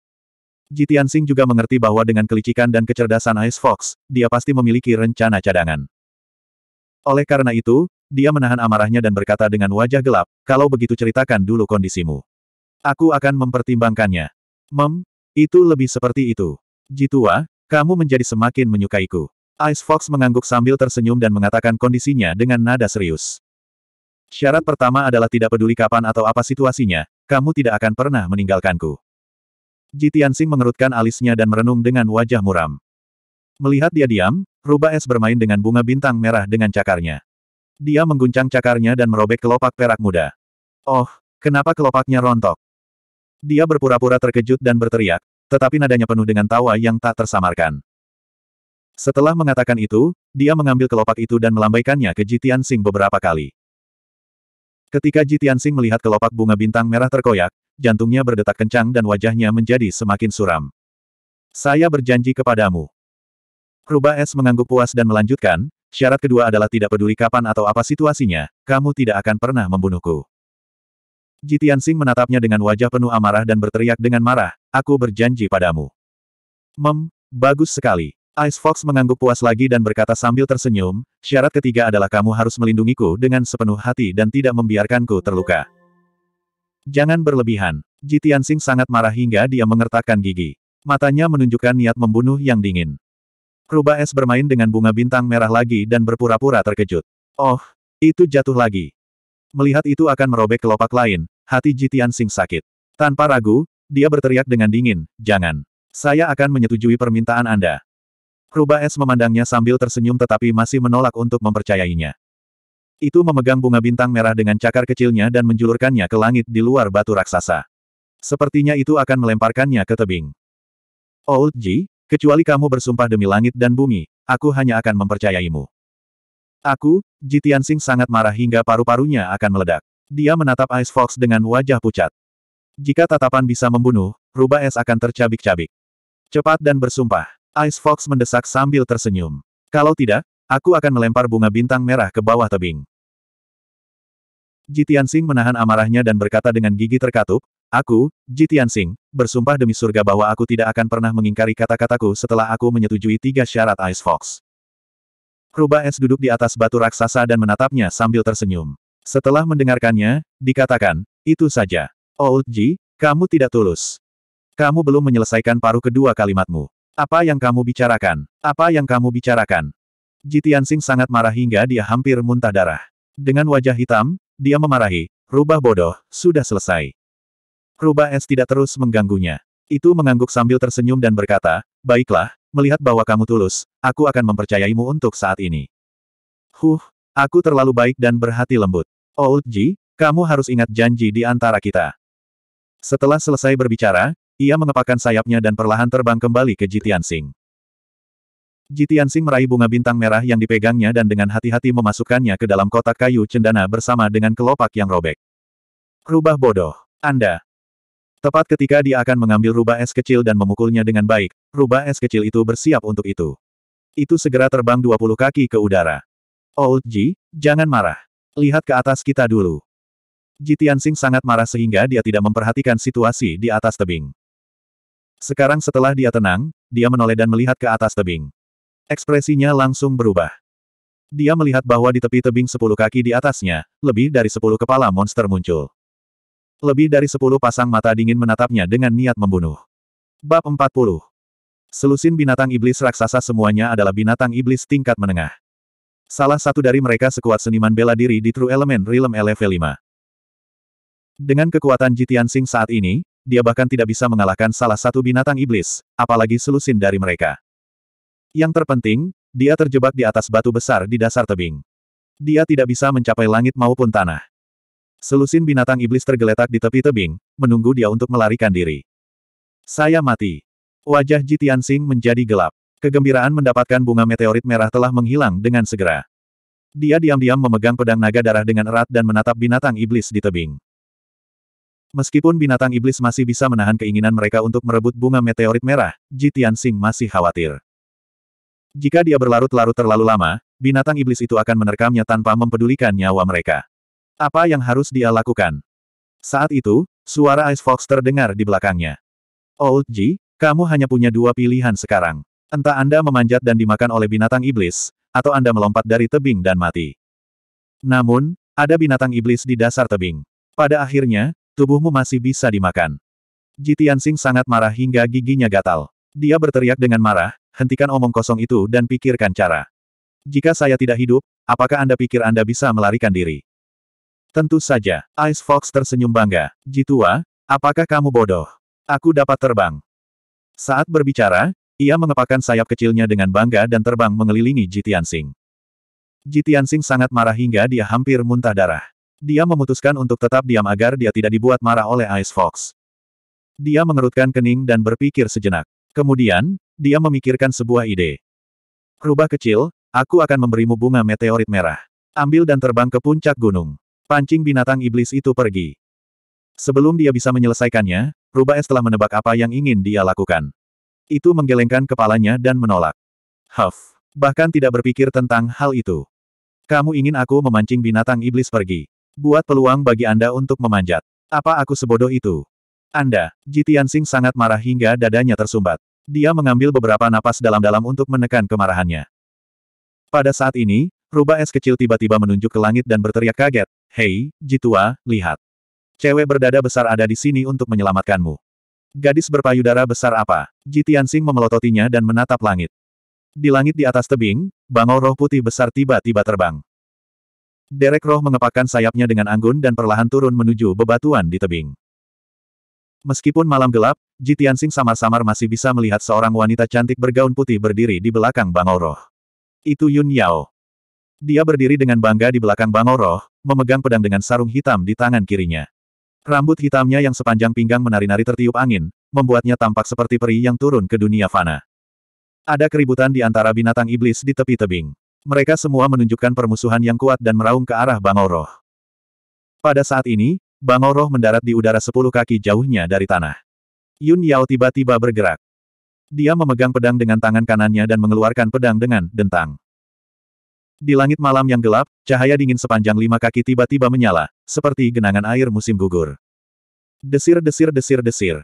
Jitian Tianxing juga mengerti bahwa dengan kelicikan dan kecerdasan Ice Fox, dia pasti memiliki rencana cadangan. Oleh karena itu, dia menahan amarahnya dan berkata dengan wajah gelap, kalau begitu ceritakan dulu kondisimu. Aku akan mempertimbangkannya. Mem, itu lebih seperti itu. Jitua, kamu menjadi semakin menyukaiku. Ice Fox mengangguk sambil tersenyum dan mengatakan kondisinya dengan nada serius. Syarat pertama adalah tidak peduli kapan atau apa situasinya, kamu tidak akan pernah meninggalkanku. Ji Tianxing mengerutkan alisnya dan merenung dengan wajah muram. Melihat dia diam, rubah es bermain dengan bunga bintang merah dengan cakarnya. Dia mengguncang cakarnya dan merobek kelopak perak muda. Oh, kenapa kelopaknya rontok? Dia berpura-pura terkejut dan berteriak, tetapi nadanya penuh dengan tawa yang tak tersamarkan. Setelah mengatakan itu, dia mengambil kelopak itu dan melambaikannya ke Jitian Sing beberapa kali. Ketika Jitian Sing melihat kelopak bunga bintang merah terkoyak, jantungnya berdetak kencang dan wajahnya menjadi semakin suram. Saya berjanji kepadamu. Rubah es mengangguk puas dan melanjutkan, syarat kedua adalah tidak peduli kapan atau apa situasinya, kamu tidak akan pernah membunuhku. Jitian Sing menatapnya dengan wajah penuh amarah dan berteriak dengan marah, aku berjanji padamu. Mem, bagus sekali. Ice Fox mengangguk puas lagi dan berkata sambil tersenyum, syarat ketiga adalah kamu harus melindungiku dengan sepenuh hati dan tidak membiarkanku terluka. Jangan berlebihan. Ji Tianxing sangat marah hingga dia mengertakkan gigi. Matanya menunjukkan niat membunuh yang dingin. Rubah es bermain dengan bunga bintang merah lagi dan berpura-pura terkejut. Oh, itu jatuh lagi. Melihat itu akan merobek kelopak lain, hati Ji Tianxing sakit. Tanpa ragu, dia berteriak dengan dingin, jangan. Saya akan menyetujui permintaan Anda. Rubah es memandangnya sambil tersenyum tetapi masih menolak untuk mempercayainya. Itu memegang bunga bintang merah dengan cakar kecilnya dan menjulurkannya ke langit di luar batu raksasa. Sepertinya itu akan melemparkannya ke tebing. Old Ji, kecuali kamu bersumpah demi langit dan bumi, aku hanya akan mempercayaimu. Aku, Ji Tianxing sangat marah hingga paru-parunya akan meledak. Dia menatap Ice Fox dengan wajah pucat. Jika tatapan bisa membunuh, rubah es akan tercabik-cabik. Cepat dan bersumpah, Ice Fox mendesak sambil tersenyum. Kalau tidak, Aku akan melempar bunga bintang merah ke bawah tebing. Jitian Sing menahan amarahnya dan berkata dengan gigi terkatup, Aku, Jitian Sing, bersumpah demi surga bahwa aku tidak akan pernah mengingkari kata-kataku setelah aku menyetujui tiga syarat Ice Fox. Rubah es duduk di atas batu raksasa dan menatapnya sambil tersenyum. Setelah mendengarkannya, dikatakan, itu saja. Old oh, Ji, kamu tidak tulus. Kamu belum menyelesaikan paruh kedua kalimatmu. Apa yang kamu bicarakan? Apa yang kamu bicarakan? Ji Tianxing sangat marah hingga dia hampir muntah darah. Dengan wajah hitam, dia memarahi, rubah bodoh, sudah selesai. Rubah es tidak terus mengganggunya. Itu mengangguk sambil tersenyum dan berkata, baiklah, melihat bahwa kamu tulus, aku akan mempercayaimu untuk saat ini. Huh, aku terlalu baik dan berhati lembut. Old oh, Ji, kamu harus ingat janji di antara kita. Setelah selesai berbicara, ia mengepakkan sayapnya dan perlahan terbang kembali ke Jitian Sing. Jitian Sing meraih bunga bintang merah yang dipegangnya dan dengan hati-hati memasukkannya ke dalam kotak kayu cendana bersama dengan kelopak yang robek. Rubah bodoh. Anda. Tepat ketika dia akan mengambil rubah es kecil dan memukulnya dengan baik, rubah es kecil itu bersiap untuk itu. Itu segera terbang 20 kaki ke udara. Old Ji, jangan marah. Lihat ke atas kita dulu. Jitiansing sangat marah sehingga dia tidak memperhatikan situasi di atas tebing. Sekarang setelah dia tenang, dia menoleh dan melihat ke atas tebing. Ekspresinya langsung berubah. Dia melihat bahwa di tepi tebing sepuluh kaki di atasnya, lebih dari sepuluh kepala monster muncul. Lebih dari sepuluh pasang mata dingin menatapnya dengan niat membunuh. Bab 40 Selusin binatang iblis raksasa semuanya adalah binatang iblis tingkat menengah. Salah satu dari mereka sekuat seniman bela diri di True Element Realm LV5. Dengan kekuatan Jitian Sing saat ini, dia bahkan tidak bisa mengalahkan salah satu binatang iblis, apalagi selusin dari mereka. Yang terpenting, dia terjebak di atas batu besar di dasar tebing. Dia tidak bisa mencapai langit maupun tanah. Selusin binatang iblis tergeletak di tepi tebing, menunggu dia untuk melarikan diri. Saya mati. Wajah Jitian Sing menjadi gelap. Kegembiraan mendapatkan bunga meteorit merah telah menghilang dengan segera. Dia diam-diam memegang pedang naga darah dengan erat dan menatap binatang iblis di tebing. Meskipun binatang iblis masih bisa menahan keinginan mereka untuk merebut bunga meteorit merah, Jitian Sing masih khawatir. Jika dia berlarut-larut terlalu lama, binatang iblis itu akan menerkamnya tanpa mempedulikan nyawa mereka. Apa yang harus dia lakukan? Saat itu, suara Ice Fox terdengar di belakangnya. Old Ji, kamu hanya punya dua pilihan sekarang. Entah Anda memanjat dan dimakan oleh binatang iblis, atau Anda melompat dari tebing dan mati. Namun, ada binatang iblis di dasar tebing. Pada akhirnya, tubuhmu masih bisa dimakan. Jitian Sing sangat marah hingga giginya gatal. Dia berteriak dengan marah, hentikan omong kosong itu dan pikirkan cara. Jika saya tidak hidup, apakah Anda pikir Anda bisa melarikan diri? Tentu saja, Ice Fox tersenyum bangga. Jitua, apakah kamu bodoh? Aku dapat terbang. Saat berbicara, ia mengepakkan sayap kecilnya dengan bangga dan terbang mengelilingi Jitian Jitian Singh sangat marah hingga dia hampir muntah darah. Dia memutuskan untuk tetap diam agar dia tidak dibuat marah oleh Ice Fox. Dia mengerutkan kening dan berpikir sejenak. Kemudian, dia memikirkan sebuah ide. Rubah kecil, aku akan memberimu bunga meteorit merah. Ambil dan terbang ke puncak gunung. Pancing binatang iblis itu pergi. Sebelum dia bisa menyelesaikannya, Rubah es telah menebak apa yang ingin dia lakukan. Itu menggelengkan kepalanya dan menolak. Huff. Bahkan tidak berpikir tentang hal itu. Kamu ingin aku memancing binatang iblis pergi. Buat peluang bagi Anda untuk memanjat. Apa aku sebodoh itu? Anda, Jitian Sing sangat marah hingga dadanya tersumbat. Dia mengambil beberapa napas dalam-dalam untuk menekan kemarahannya. Pada saat ini, rubah es kecil tiba-tiba menunjuk ke langit dan berteriak kaget, Hei, Jitua, lihat. Cewek berdada besar ada di sini untuk menyelamatkanmu. Gadis berpayudara besar apa? Jitiansing memelototinya dan menatap langit. Di langit di atas tebing, bangau roh putih besar tiba-tiba terbang. Derek roh mengepakkan sayapnya dengan anggun dan perlahan turun menuju bebatuan di tebing. Meskipun malam gelap, Ji Tianxing samar-samar masih bisa melihat seorang wanita cantik bergaun putih berdiri di belakang Bang Oroh. Itu Yun Yao. Dia berdiri dengan bangga di belakang Bang Oroh, memegang pedang dengan sarung hitam di tangan kirinya. Rambut hitamnya yang sepanjang pinggang menari-nari tertiup angin, membuatnya tampak seperti peri yang turun ke dunia fana. Ada keributan di antara binatang iblis di tepi tebing. Mereka semua menunjukkan permusuhan yang kuat dan meraung ke arah Bang Oroh. Pada saat ini, Bangau roh mendarat di udara sepuluh kaki jauhnya dari tanah. Yun Yao tiba-tiba bergerak. Dia memegang pedang dengan tangan kanannya dan mengeluarkan pedang dengan dentang. Di langit malam yang gelap, cahaya dingin sepanjang lima kaki tiba-tiba menyala, seperti genangan air musim gugur. Desir-desir-desir-desir.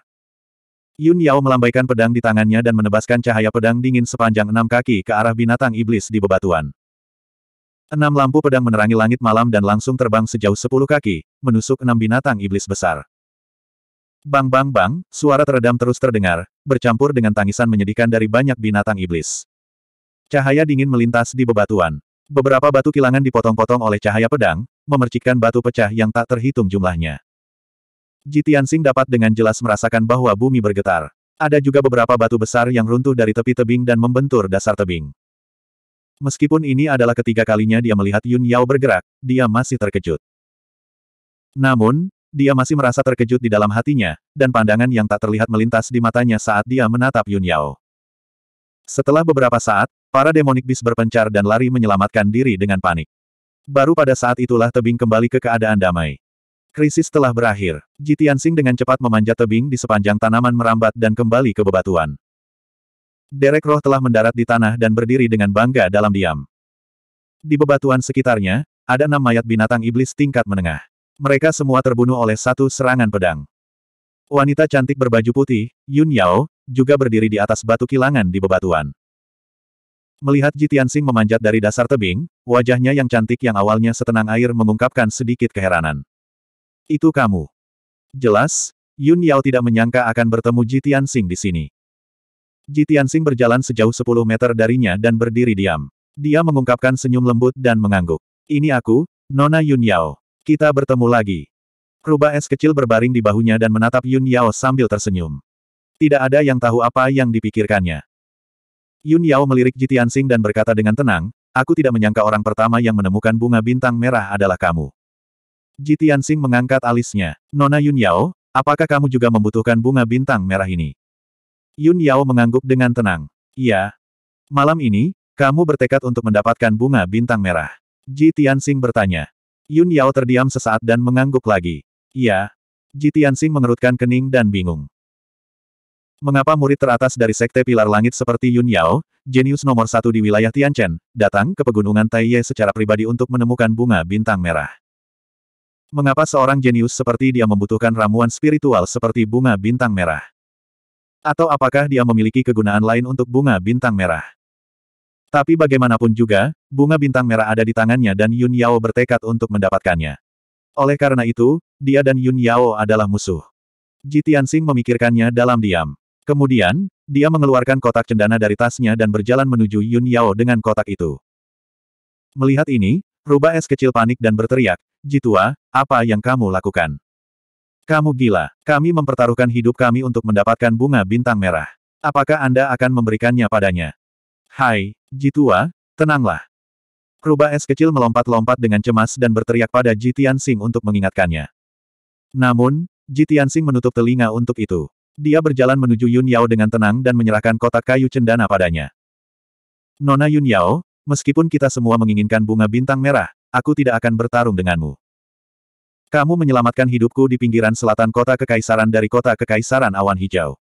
Yun Yao melambaikan pedang di tangannya dan menebaskan cahaya pedang dingin sepanjang enam kaki ke arah binatang iblis di bebatuan. Enam lampu pedang menerangi langit malam dan langsung terbang sejauh sepuluh kaki, menusuk enam binatang iblis besar. Bang bang bang, suara teredam terus terdengar, bercampur dengan tangisan menyedihkan dari banyak binatang iblis. Cahaya dingin melintas di bebatuan. Beberapa batu kilangan dipotong-potong oleh cahaya pedang, memercikkan batu pecah yang tak terhitung jumlahnya. Jitian dapat dengan jelas merasakan bahwa bumi bergetar. Ada juga beberapa batu besar yang runtuh dari tepi tebing dan membentur dasar tebing. Meskipun ini adalah ketiga kalinya dia melihat Yun Yao bergerak, dia masih terkejut. Namun, dia masih merasa terkejut di dalam hatinya, dan pandangan yang tak terlihat melintas di matanya saat dia menatap Yun Yao. Setelah beberapa saat, para demonik bis berpencar dan lari menyelamatkan diri dengan panik. Baru pada saat itulah tebing kembali ke keadaan damai. Krisis telah berakhir. Sing dengan cepat memanjat tebing di sepanjang tanaman merambat dan kembali ke bebatuan. Derek roh telah mendarat di tanah dan berdiri dengan bangga dalam diam. Di bebatuan sekitarnya, ada enam mayat binatang iblis tingkat menengah. Mereka semua terbunuh oleh satu serangan pedang. Wanita cantik berbaju putih, Yun Yao, juga berdiri di atas batu kilangan di bebatuan. Melihat Sing memanjat dari dasar tebing, wajahnya yang cantik yang awalnya setenang air mengungkapkan sedikit keheranan. Itu kamu. Jelas, Yun Yao tidak menyangka akan bertemu Sing di sini. Ji Tianxing berjalan sejauh 10 meter darinya dan berdiri diam. Dia mengungkapkan senyum lembut dan mengangguk. Ini aku, Nona Yun Yao. Kita bertemu lagi. Rubah es kecil berbaring di bahunya dan menatap Yun Yao sambil tersenyum. Tidak ada yang tahu apa yang dipikirkannya. Yun Yao melirik Ji Tianxing dan berkata dengan tenang, aku tidak menyangka orang pertama yang menemukan bunga bintang merah adalah kamu. Ji Tianxing mengangkat alisnya. Nona Yun Yao, apakah kamu juga membutuhkan bunga bintang merah ini? Yun Yao mengangguk dengan tenang. Iya. Malam ini, kamu bertekad untuk mendapatkan bunga bintang merah. Ji Tianxing bertanya. Yun Yao terdiam sesaat dan mengangguk lagi. Iya. Ji Tianxing mengerutkan kening dan bingung. Mengapa murid teratas dari Sekte Pilar Langit seperti Yun Yao, jenius nomor satu di wilayah Tianchen, datang ke pegunungan Taiye secara pribadi untuk menemukan bunga bintang merah? Mengapa seorang jenius seperti dia membutuhkan ramuan spiritual seperti bunga bintang merah? Atau apakah dia memiliki kegunaan lain untuk bunga bintang merah? Tapi bagaimanapun juga, bunga bintang merah ada di tangannya dan Yun Yao bertekad untuk mendapatkannya. Oleh karena itu, dia dan Yun Yao adalah musuh. Ji Tianxing memikirkannya dalam diam. Kemudian, dia mengeluarkan kotak cendana dari tasnya dan berjalan menuju Yun Yao dengan kotak itu. Melihat ini, rubah es kecil panik dan berteriak, Jitua, apa yang kamu lakukan? Kamu gila, kami mempertaruhkan hidup kami untuk mendapatkan bunga bintang merah. Apakah Anda akan memberikannya padanya? Hai, Jitua, tenanglah. Rubah es kecil melompat-lompat dengan cemas dan berteriak pada Jitian Sing untuk mengingatkannya. Namun, Jitian Sing menutup telinga untuk itu. Dia berjalan menuju Yun Yao dengan tenang dan menyerahkan kotak kayu cendana padanya. Nona Yun Yao, meskipun kita semua menginginkan bunga bintang merah, aku tidak akan bertarung denganmu. Kamu menyelamatkan hidupku di pinggiran selatan kota kekaisaran dari kota kekaisaran awan hijau.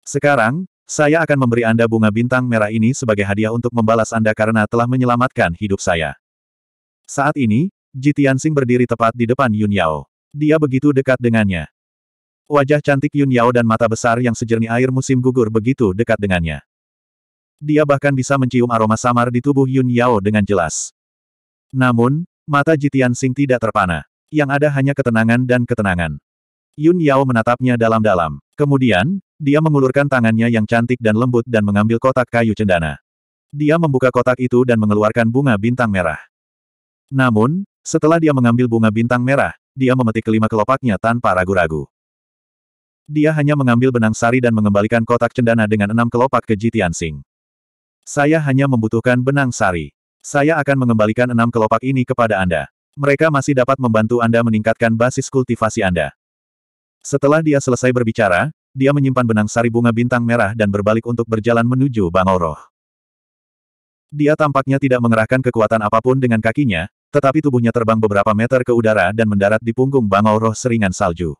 Sekarang, saya akan memberi Anda bunga bintang merah ini sebagai hadiah untuk membalas Anda karena telah menyelamatkan hidup saya. Saat ini, Sing berdiri tepat di depan Yun Yao. Dia begitu dekat dengannya. Wajah cantik Yun Yao dan mata besar yang sejernih air musim gugur begitu dekat dengannya. Dia bahkan bisa mencium aroma samar di tubuh Yun Yao dengan jelas. Namun, mata Jitian Sing tidak terpana. Yang ada hanya ketenangan dan ketenangan. Yun Yao menatapnya dalam-dalam. Kemudian, dia mengulurkan tangannya yang cantik dan lembut dan mengambil kotak kayu cendana. Dia membuka kotak itu dan mengeluarkan bunga bintang merah. Namun, setelah dia mengambil bunga bintang merah, dia memetik kelima kelopaknya tanpa ragu-ragu. Dia hanya mengambil benang sari dan mengembalikan kotak cendana dengan enam kelopak ke Jitian Sing. Saya hanya membutuhkan benang sari. Saya akan mengembalikan enam kelopak ini kepada Anda. Mereka masih dapat membantu Anda meningkatkan basis kultivasi Anda. Setelah dia selesai berbicara, dia menyimpan benang sari bunga bintang merah dan berbalik untuk berjalan menuju Bangoroh. Dia tampaknya tidak mengerahkan kekuatan apapun dengan kakinya, tetapi tubuhnya terbang beberapa meter ke udara dan mendarat di punggung Bangoroh seringan salju.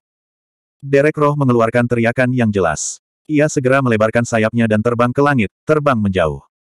Derek Roh mengeluarkan teriakan yang jelas. Ia segera melebarkan sayapnya dan terbang ke langit, terbang menjauh.